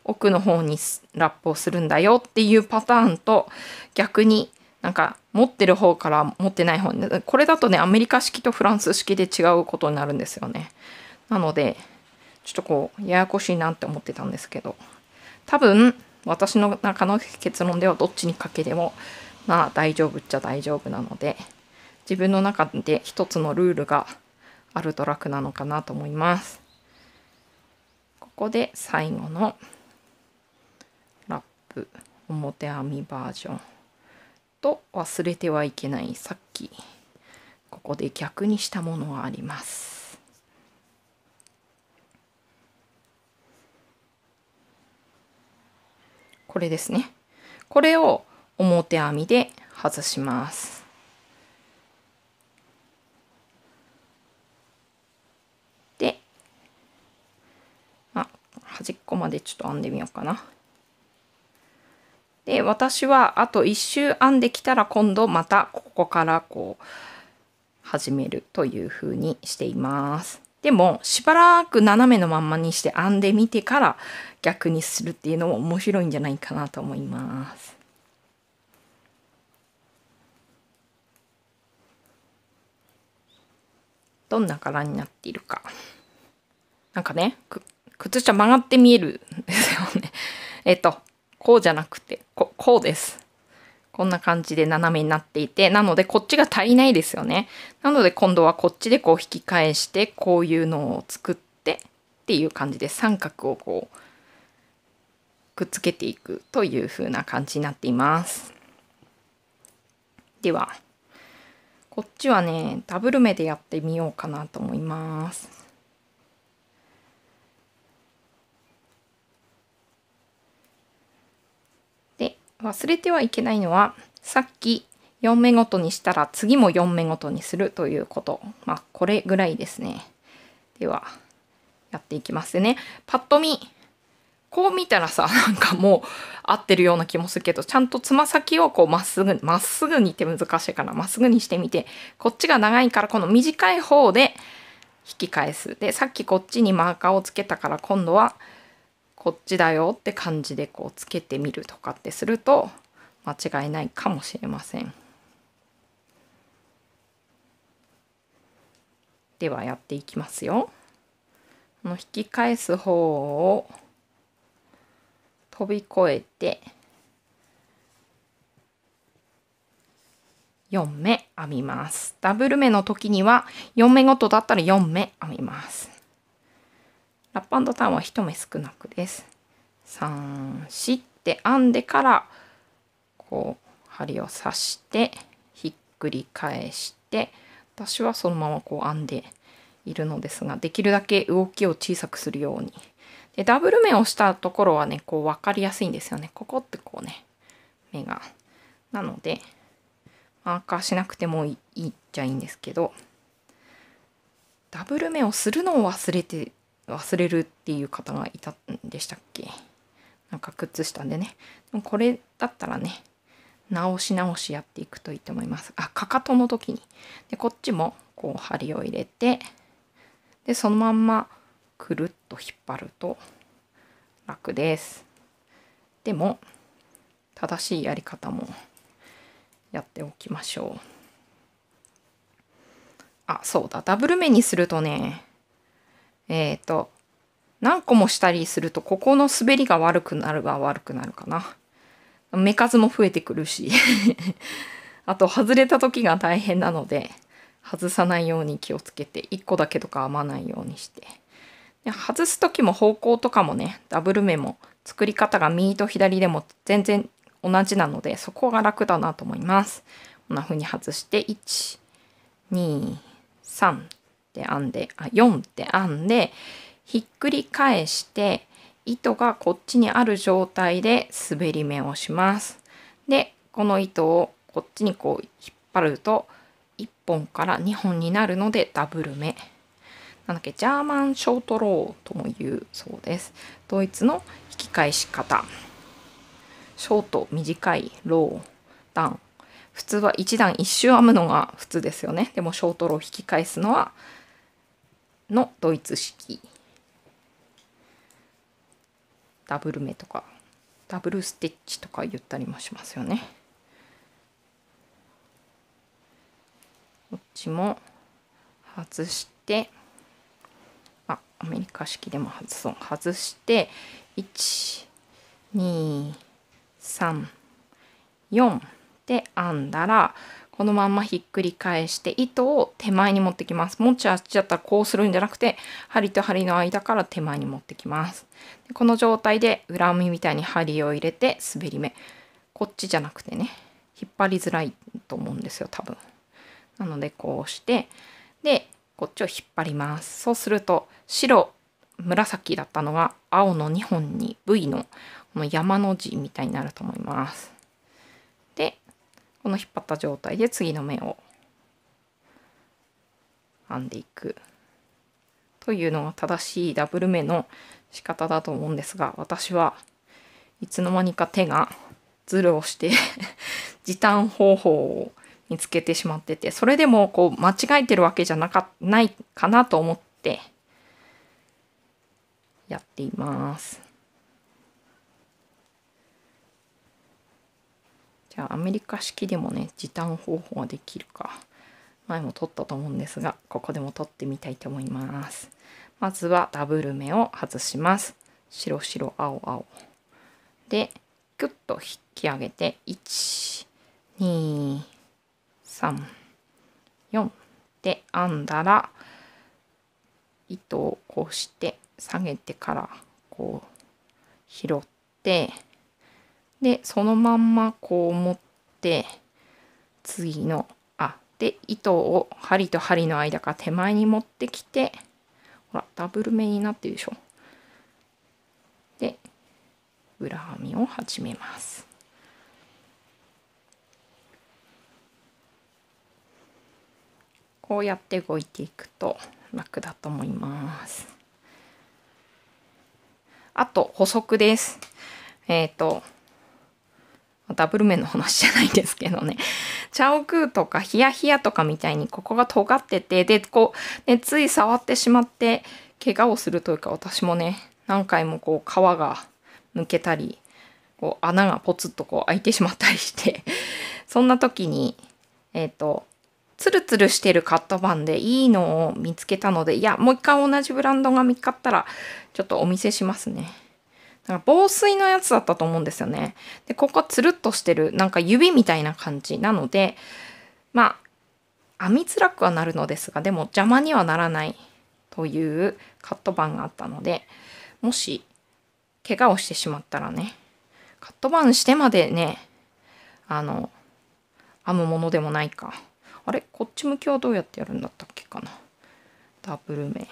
奥の方にラップをするんだよっていうパターンと逆になんか持ってる方から持ってない方にこれだとねアメリカ式とフランス式で違うことになるんですよね。なので、ちょっとこう、ややこしいなって思ってたんですけど、多分、私の中の結論ではどっちにかけても、まあ大丈夫っちゃ大丈夫なので、自分の中で一つのルールがあると楽なのかなと思います。ここで最後のラップ表編みバージョンと忘れてはいけないさっきここで逆にしたものはあります。これですねこれを表編みで外しますであ端っこまでちょっと編んでみようかなで私はあと1周編んできたら今度またここからこう始めるというふうにしています。でもしばらく斜めのまんまにして編んでみてから逆にするっていうのも面白いんじゃないかなと思います。どんな柄になっているか。なんかね、靴下曲がって見えるんですよね。えっと、こうじゃなくて、ここうです。こんな感じで斜めになっていて、なのでこっちが足りないですよね。なので今度はこっちでこう引き返して、こういうのを作ってっていう感じで三角をこうくっつけていくという風な感じになっています。では、こっちはね、ダブル目でやってみようかなと思います。忘れてはいけないのはさっき4目ごとにしたら次も4目ごとにするということ。まあこれぐらいですね。ではやっていきますね。パッと見こう見たらさなんかもう合ってるような気もするけどちゃんとつま先をこうまっすぐまっすぐにって難しいからまっすぐにしてみてこっちが長いからこの短い方で引き返す。でさっきこっちにマーカーをつけたから今度はこっちだよって感じでこうつけてみるとかってすると間違いないかもしれません。ではやっていきますよ。この引き返す方を飛び越えて4目編みます。ダブル目の時には4目ごとだったら4目編みます。ラップターンは1目少なくです。3、4って編んでから、こう、針を刺して、ひっくり返して、私はそのままこう編んでいるのですが、できるだけ動きを小さくするように。で、ダブル目をしたところはね、こう分かりやすいんですよね。ここってこうね、目が。なので、マーカーしなくてもいいっちゃいいんですけど、ダブル目をするのを忘れて忘れるっていう方がいたんでしたっけなんか靴下でね。でもこれだったらね、直し直しやっていくといいと思います。あ、かかとの時に。で、こっちもこう針を入れて、で、そのまんまくるっと引っ張ると楽です。でも、正しいやり方もやっておきましょう。あ、そうだ。ダブル目にするとね、えっ、ー、と、何個もしたりすると、ここの滑りが悪くなるが悪くなるかな。目数も増えてくるし あと、外れた時が大変なので、外さないように気をつけて、1個だけとか編まないようにして。で外す時も方向とかもね、ダブル目も作り方が右と左でも全然同じなので、そこが楽だなと思います。こんな風に外して、1、2、3、って編んであ4って編んでひっくり返して糸がこっちにある状態で滑り目をします。でこの糸をこっちにこう引っ張ると1本から2本になるのでダブル目。なんだっけジャーマンショートローとも言うそうです。ドイツの引き返し方。ショート短いロー段普通は1段1周編むのが普通ですよねでもショートロー引き返すのはのドイツ式ダブル目とかダブルステッチとか言ったりもしますよねこっちも外してあアメリカ式でも外そう外して1234で編んだらこのまんまひっくり返して糸を手前に持ってきます。もしあっちだったらこうするんじゃなくて針と針の間から手前に持ってきます。でこの状態で裏編みみたいに針を入れて滑り目。こっちじゃなくてね引っ張りづらいと思うんですよ多分。なのでこうしてでこっちを引っ張ります。そうすると白紫だったのが青の2本に V のこの山の字みたいになると思います。この引っ張った状態で次の目を編んでいくというのが正しいダブル目の仕方だと思うんですが私はいつの間にか手がズルをして 時短方法を見つけてしまっててそれでもこう間違えてるわけじゃなかないかなと思ってやっています。ゃあアメリカ式でもね時短方法はできるか前も撮ったと思うんですがここでも撮ってみたいと思いますまずはダブル目を外します白白青青でキュッと引き上げて123 4で編んだら糸をこうして下げてからこう拾ってでそのまんまこう持って次のあで糸を針と針の間から手前に持ってきてほらダブル目になってるでしょで裏編みを始めます。こうやって動いていくと楽だと思います。あと補足です。えっ、ー、とダブル面の話じゃないですけどね。チャオクーとかヒヤヒヤとかみたいにここが尖ってて、で、こう、ね、つい触ってしまって、怪我をするというか、私もね、何回もこう、皮が抜けたり、こう、穴がポツッとこう開いてしまったりして、そんな時に、えっ、ー、と、ツルツルしてるカットバンでいいのを見つけたので、いや、もう一回同じブランドが見つかったら、ちょっとお見せしますね。なんか防水のやつだったと思うんですよね。で、ここつるっとしてる、なんか指みたいな感じなので、まあ、編みづらくはなるのですが、でも邪魔にはならないというカット板があったので、もし、怪我をしてしまったらね、カット板してまでね、あの、編むものでもないか。あれこっち向きはどうやってやるんだったっけかな。ダブル目。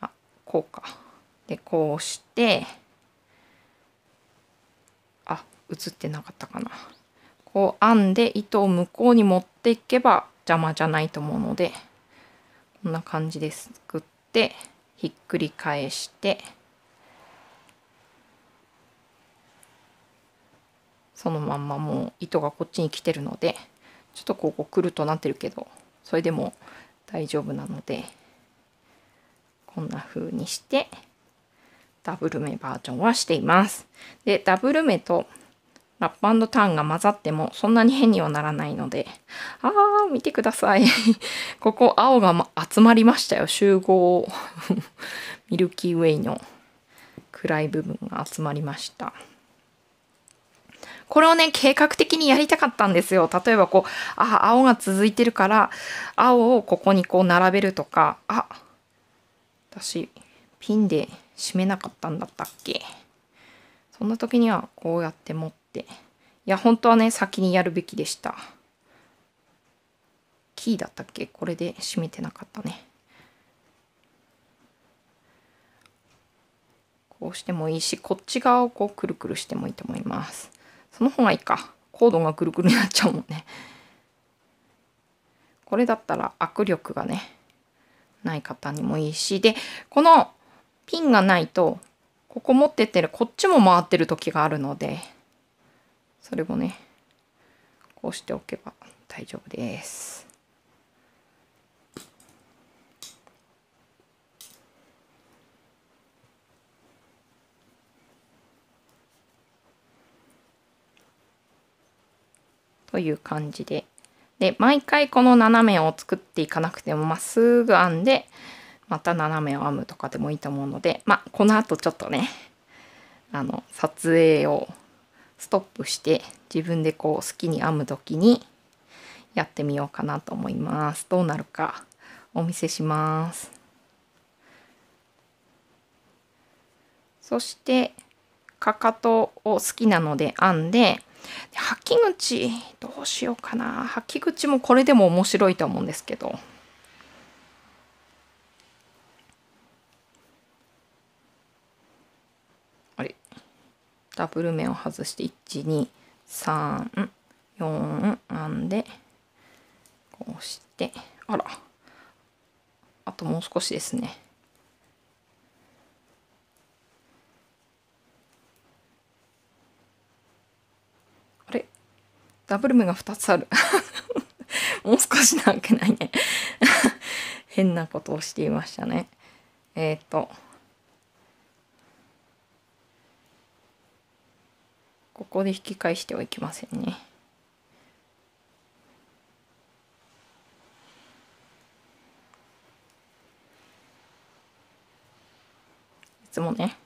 あ、こうか。で、こうして、あ映ってなかったかなこう編んで糸を向こうに持っていけば邪魔じゃないと思うのでこんな感じですくってひっくり返してそのまんまもう糸がこっちに来てるのでちょっとここくるとなってるけどそれでも大丈夫なのでこんな風にしてダブル目バージョンはしています。で、ダブル目とラップターンが混ざってもそんなに変にはならないので、あー、見てください。ここ青が、ま、集まりましたよ。集合 ミルキーウェイの暗い部分が集まりました。これをね、計画的にやりたかったんですよ。例えばこう、あ、青が続いてるから、青をここにこう並べるとか、あ、私、ピンで閉めなかったんだったっけそんな時にはこうやって持って。いや、本当はね、先にやるべきでした。キーだったっけこれで閉めてなかったね。こうしてもいいし、こっち側をこうくるくるしてもいいと思います。その方がいいか。コードがくるくるになっちゃうもんね。これだったら握力がね、ない方にもいいし。で、このピンがないとここ持ってってるこっちも回ってる時があるのでそれをねこうしておけば大丈夫です。という感じで。で、毎回この斜めを作っていかなくてもまっすぐ編んで、また斜めを編むとかでもいいと思うので、まあ、この後ちょっとね、あの、撮影をストップして、自分でこう好きに編む時にやってみようかなと思います。どうなるかお見せします。そして、かかとを好きなので編んで、履き口、どうしようかな。履き口もこれでも面白いと思うんですけど、ダブル目を外して1234編んでこうしてあらあともう少しですねあれダブル目が2つある もう少しなわけないね 変なことをしていましたねえっ、ー、とここで引き返してはいけませんね。いつもね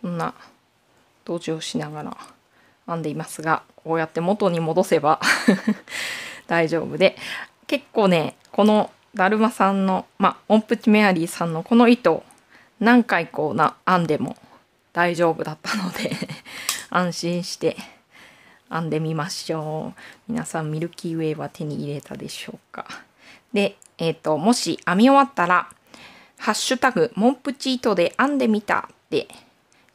こんな同をしながら編んでいますがこうやって元に戻せば 大丈夫で結構ねこのだるまさんのまあ音符メアリーさんのこの糸何回こうな編んでも大丈夫だったので安心して編んでみましょう。皆さんミルキーウェイは手に入れたでしょうか。で、えっ、ー、と、もし編み終わったら、ハッシュタグ、モンプチ糸で編んでみたって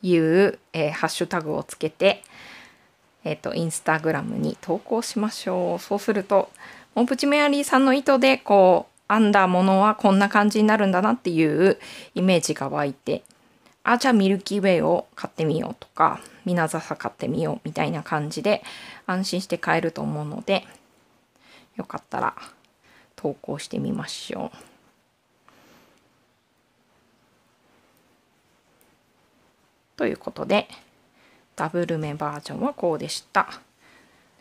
いう、えー、ハッシュタグをつけて、えっ、ー、と、インスタグラムに投稿しましょう。そうすると、モンプチメアリーさんの糸で、こう、編んだものはこんな感じになるんだなっていうイメージが湧いて、あ、じゃあミルキーウェイを買ってみようとか、ミナザサ買ってみようみたいな感じで安心して買えると思うので、よかったら投稿してみましょう。ということで、ダブル目バージョンはこうでした。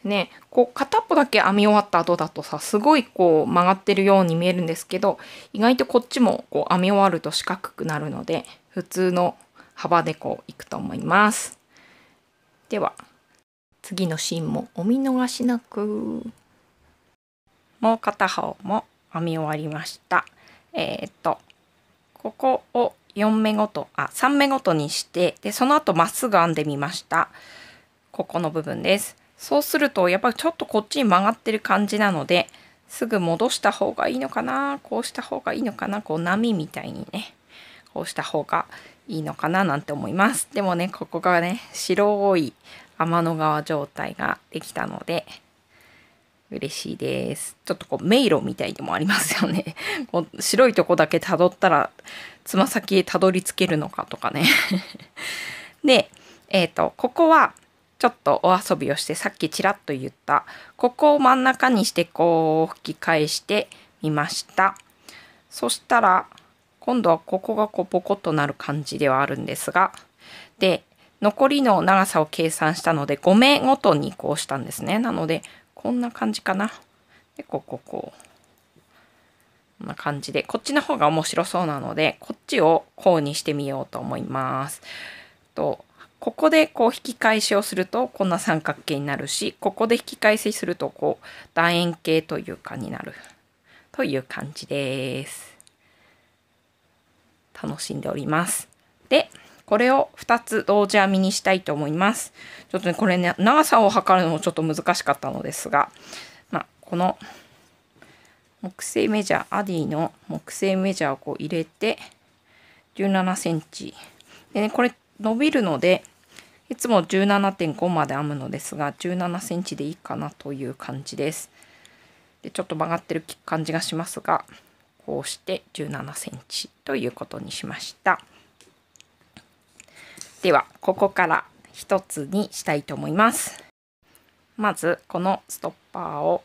ね、こう片っぽだけ編み終わった後だとさ、すごいこう曲がってるように見えるんですけど、意外とこっちもこう編み終わると四角くなるので、普通の幅でこういくと思います。では次のシーンもお見逃しなく。もう片方も編み終わりました。えー、っとここを4目ごとあ3目ごとにしてでその後まっすぐ編んでみました。ここの部分です。そうするとやっぱりちょっとこっちに曲がってる感じなのですぐ戻した方がいいのかなこうした方がいいのかなこう波みたいにねをした方がいいのかななんて思います。でもね、ここがね、白い天の川状態ができたので、嬉しいです。ちょっとこう迷路みたいでもありますよね。こう白いとこだけ辿ったら、つま先へたどり着けるのかとかね。で、えっ、ー、と、ここは、ちょっとお遊びをして、さっきちらっと言った、ここを真ん中にして、こう、吹き返してみました。そしたら、今度はここがこうポコッとなる感じではあるんですが、で、残りの長さを計算したので5目ごとにこうしたんですね。なので、こんな感じかな。で、こここう。こんな感じで、こっちの方が面白そうなので、こっちをこうにしてみようと思います。と、ここでこう引き返しをするとこんな三角形になるし、ここで引き返しするとこう楕円形というかになるという感じです。楽しんでおります。で、これを2つ同時編みにしたいと思います。ちょっとね、これね、長さを測るのもちょっと難しかったのですが、まあ、この木製メジャー、アディの木製メジャーをこう入れて、17センチ。でね、これ伸びるので、いつも17.5まで編むのですが、17センチでいいかなという感じです。で、ちょっと曲がってる感じがしますが、こうして17センチということにしました。ではここから1つにしたいと思います。まずこのストッパーを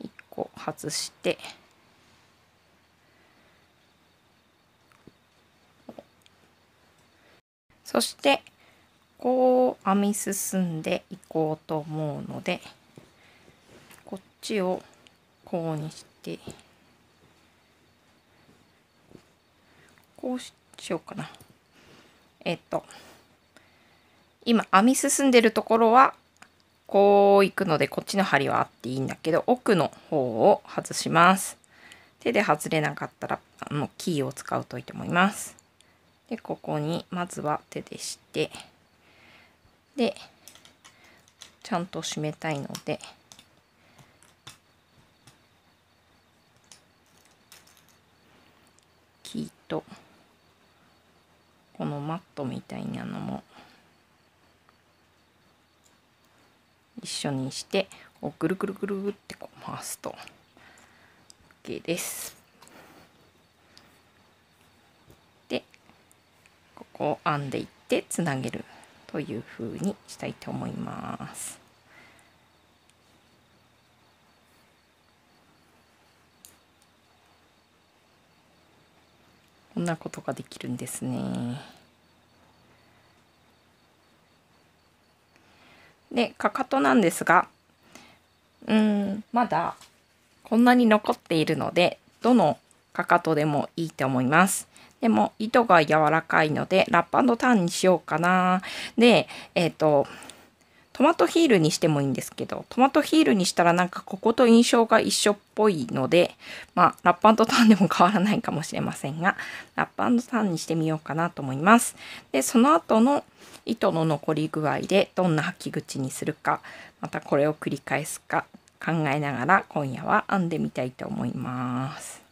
1個外してそしてこう編み進んでいこうと思うのでこっちをこうにして。こうしようかな。えっと、今編み進んでるところはこう行くのでこっちの針はあっていいんだけど奥の方を外します。手で外れなかったらあのキーを使うといいと思います。でここにまずは手でしてでちゃんと締めたいのでキーと。このマットみたいなのも一緒にしてこうぐるぐるぐるってこう回すと OK です。でここを編んでいってつなげるというふうにしたいと思います。こんなことができるんですね。でかかとなんですがうんまだこんなに残っているのでどのかかとでもいいと思います。でも糸が柔らかいのでラッパドターンにしようかな。でえっ、ー、とトマトヒールにしてもいいんですけど、トマトヒールにしたらなんかここと印象が一緒っぽいので、まあ、ラッパンとタンでも変わらないかもしれませんが、ラッパンとタンにしてみようかなと思います。で、その後の糸の残り具合でどんな履き口にするか、またこれを繰り返すか考えながら今夜は編んでみたいと思います。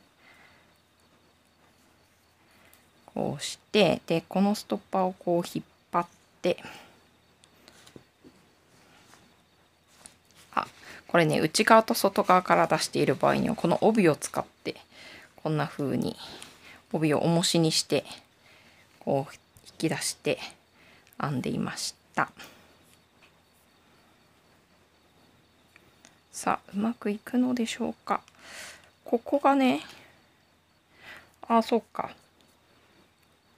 こうして、で、このストッパーをこう引っ張って、これね内側と外側から出している場合にはこの帯を使ってこんな風に帯を重しにしてこう引き出して編んでいましたさあうまくいくのでしょうかここがねああそっか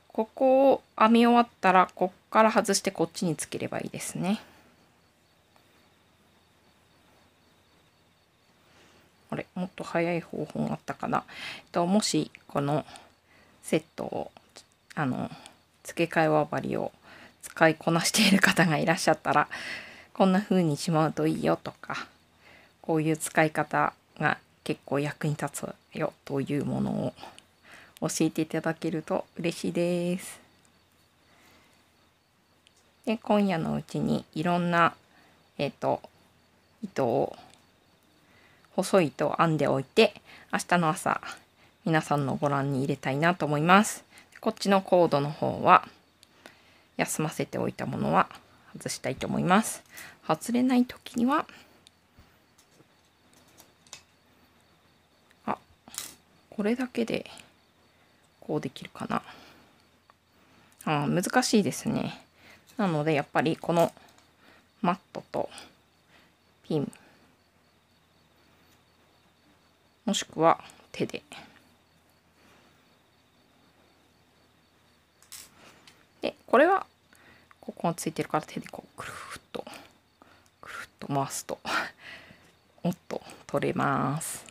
ここを編み終わったらこっから外してこっちにつければいいですね。あれもっと早い方法あったかな、えっと、もしこのセットをあの付け替え輪針を使いこなしている方がいらっしゃったらこんな風にしまうといいよとかこういう使い方が結構役に立つよというものを教えていただけると嬉しいです。で今夜のうちにいろんな、えっ、ー、と糸を細い糸を編んでおいて、明日の朝、皆さんのご覧に入れたいなと思います。こっちのコードの方は、休ませておいたものは外したいと思います。外れない時には、あ、これだけで、こうできるかな。あ難しいですね。なので、やっぱりこのマットとピンもしくは手で。で、これは、ここがついてるから手でこう、くるっと、くるっと回すと、お っと、取れます。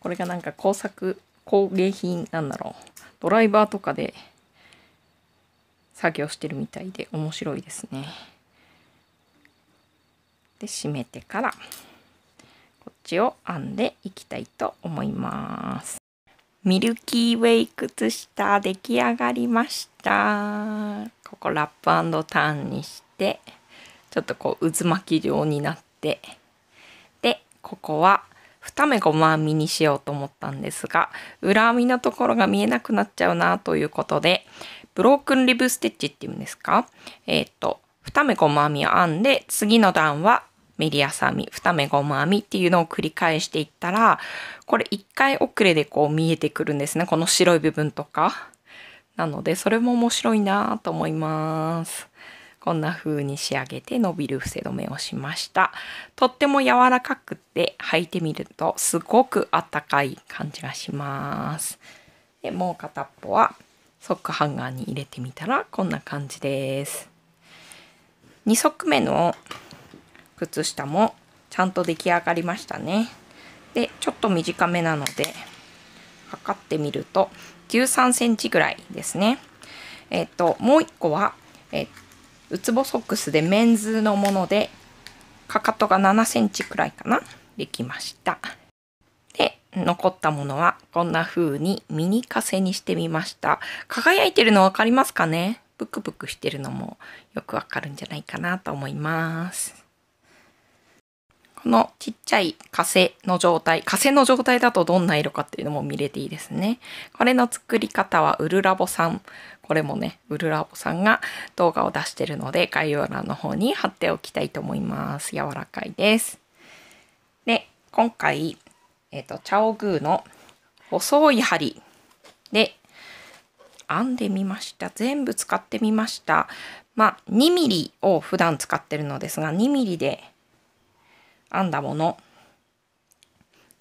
これがなんか工作工芸品なんだろうドライバーとかで作業してるみたいで面白いですね。で閉めてからこっちを編んでいきたいと思います。ミルキーウェイ靴下出来上がりました。ここラップターンにしてちょっとこう渦巻き状になってでここは2目5編みにしようと思ったんですが裏編みのところが見えなくなっちゃうなということでブロークンリブステッチっていうんですかえー、っと2目5万編みを編んで次の段はメリアス編み2目5万編みっていうのを繰り返していったらこれ1回遅れでこう見えてくるんですねこの白い部分とか。なのでそれも面白いなと思います。こんな風に仕上げて伸びる伏せ止めをしました。とっても柔らかくて履いてみるとすごくあったかい感じがします。でもう片っぽはソックハンガーに入れてみたらこんな感じです。2足目の靴下もちゃんと出来上がりましたね。で、ちょっと短めなので測ってみると13センチぐらいですね。えっと、もう1個は、えっウツボソックスでメンズのものでかかとが7センチくらいかなできましたで残ったものはこんな風にミニカセにしてみました輝いてるの分かりますかねブクブクしてるのもよくわかるんじゃないかなと思いますこのちっちゃいカセの状態、カセの状態だとどんな色かっていうのも見れていいですね。これの作り方はウルラボさんこれもね、ウルラボさんが動画を出してるので、概要欄の方に貼っておきたいと思います。柔らかいです。で、今回、えっ、ー、と、チャオグーの細い針で編んでみました。全部使ってみました。まあ、2ミリを普段使ってるのですが、2ミリで編んだもの、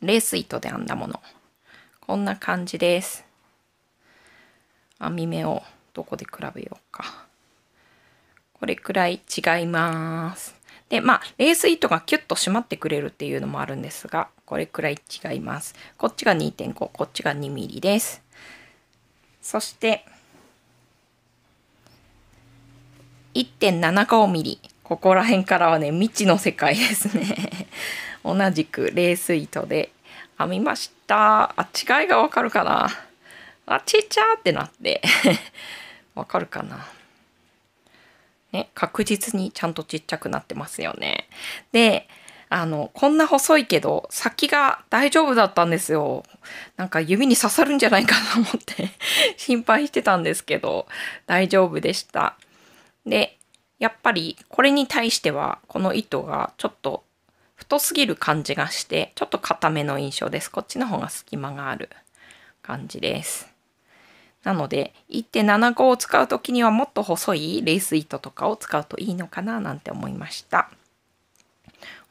レース糸で編んだもの、こんな感じです。編み目をどこで比べようか。これくらい違います。で、まあ、冷水糸がキュッと締まってくれるっていうのもあるんですが、これくらい違います。こっちが2.5、こっちが 2mm です。そして、1.75ミリ。ここら辺からはね、未知の世界ですね。同じく冷水糸で編みました。あ、違いがわかるかなあ、ちっちゃーってなってわかるかなね、確実にちゃんとちっちゃくなってますよね。で、あの、こんな細いけど、先が大丈夫だったんですよ。なんか指に刺さるんじゃないかなと思って 心配してたんですけど、大丈夫でした。で、やっぱりこれに対しては、この糸がちょっと太すぎる感じがして、ちょっと硬めの印象です。こっちの方が隙間がある感じです。なので1.75を使う時にはもっと細いレース糸とかを使うといいのかななんて思いました。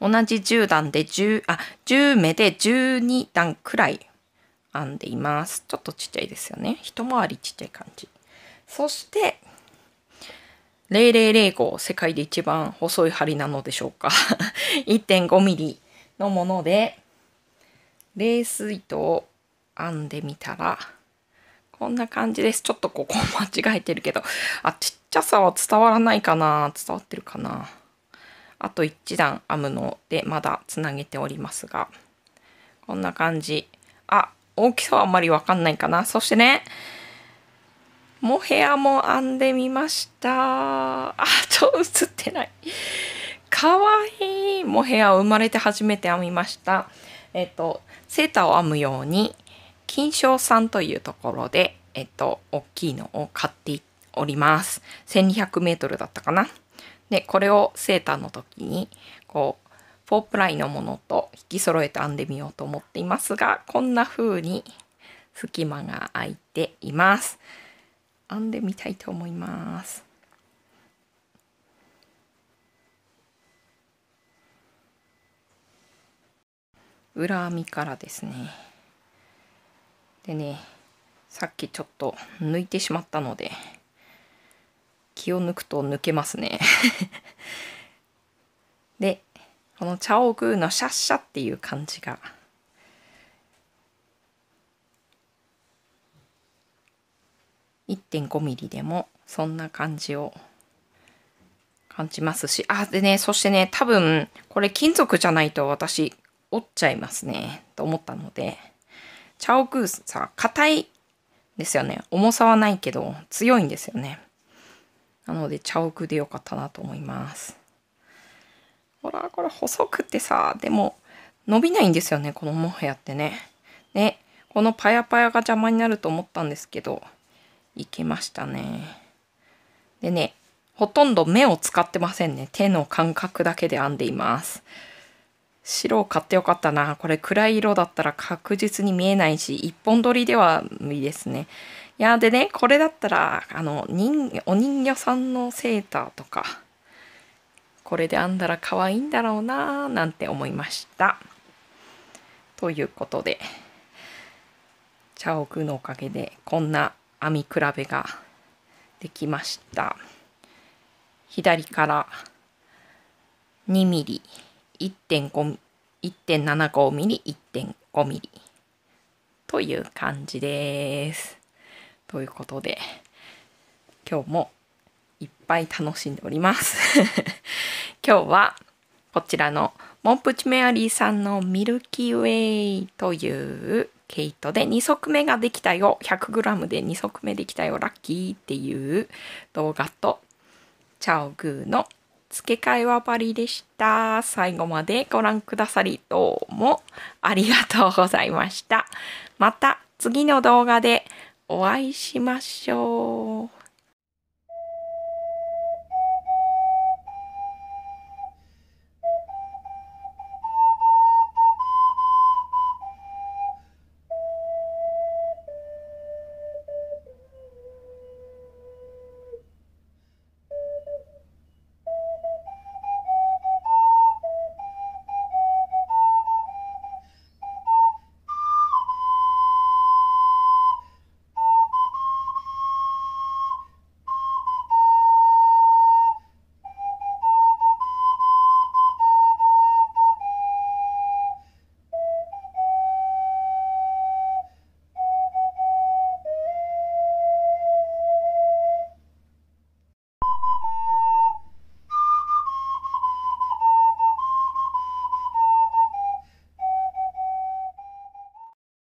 同じ10段で10、あ、10目で12段くらい編んでいます。ちょっとちっちゃいですよね。一回りちっちゃい感じ。そして、0005世界で一番細い針なのでしょうか1.5 m m のものでレース糸を編んでみたらこんな感じです。ちょっとここ間違えてるけど。あ、ちっちゃさは伝わらないかな伝わってるかなあと1段編むのでまだつなげておりますが。こんな感じ。あ、大きさはあんまりわかんないかな。そしてね、モヘアも編んでみました。あ、ちょ、映ってない。かわいい。モヘアを生まれて初めて編みました。えっ、と、セーターを編むように、金賞さんというところで、えっと、大きいのを買っております。1200メートルだったかな。で、これをセーターの時に、こう、フォープライのものと引き揃えて編んでみようと思っていますが、こんな風に隙間が空いています。編んでみたいと思います。裏編みからですね。でねさっきちょっと抜いてしまったので気を抜くと抜けますね でこの茶を食うのシャッシャっていう感じが1.5ミリでもそんな感じを感じますし、あ、でね、そしてね、多分これ金属じゃないと私折っちゃいますね、と思ったので、チャオクーさ、硬いですよね。重さはないけど、強いんですよね。なので、チャオクでよかったなと思います。ほら、これ細くてさ、でも、伸びないんですよね、このモヘアってね。ね、このパヤパヤが邪魔になると思ったんですけど、いけましたね。でね、ほとんど目を使ってませんね。手の感覚だけで編んでいます。白を買ってよかったな。これ暗い色だったら確実に見えないし、一本撮りでは無理ですね。いやでね、これだったら、あの、人お人形さんのセーターとか、これで編んだら可愛いんだろうななんて思いました。ということで、茶を具のおかげでこんな編み比べができました。左から2ミリ。1.75ミリ、1.5ミリという感じです。ということで、今日もいっぱい楽しんでおります。今日はこちらのモンプチメアリーさんのミルキーウェイという毛糸で2足目ができたよ 100g で2足目できたよラッキーっていう動画とチャオグーの付け替えはパリでした。最後までご覧くださりどうもありがとうございました。また次の動画でお会いしましょう。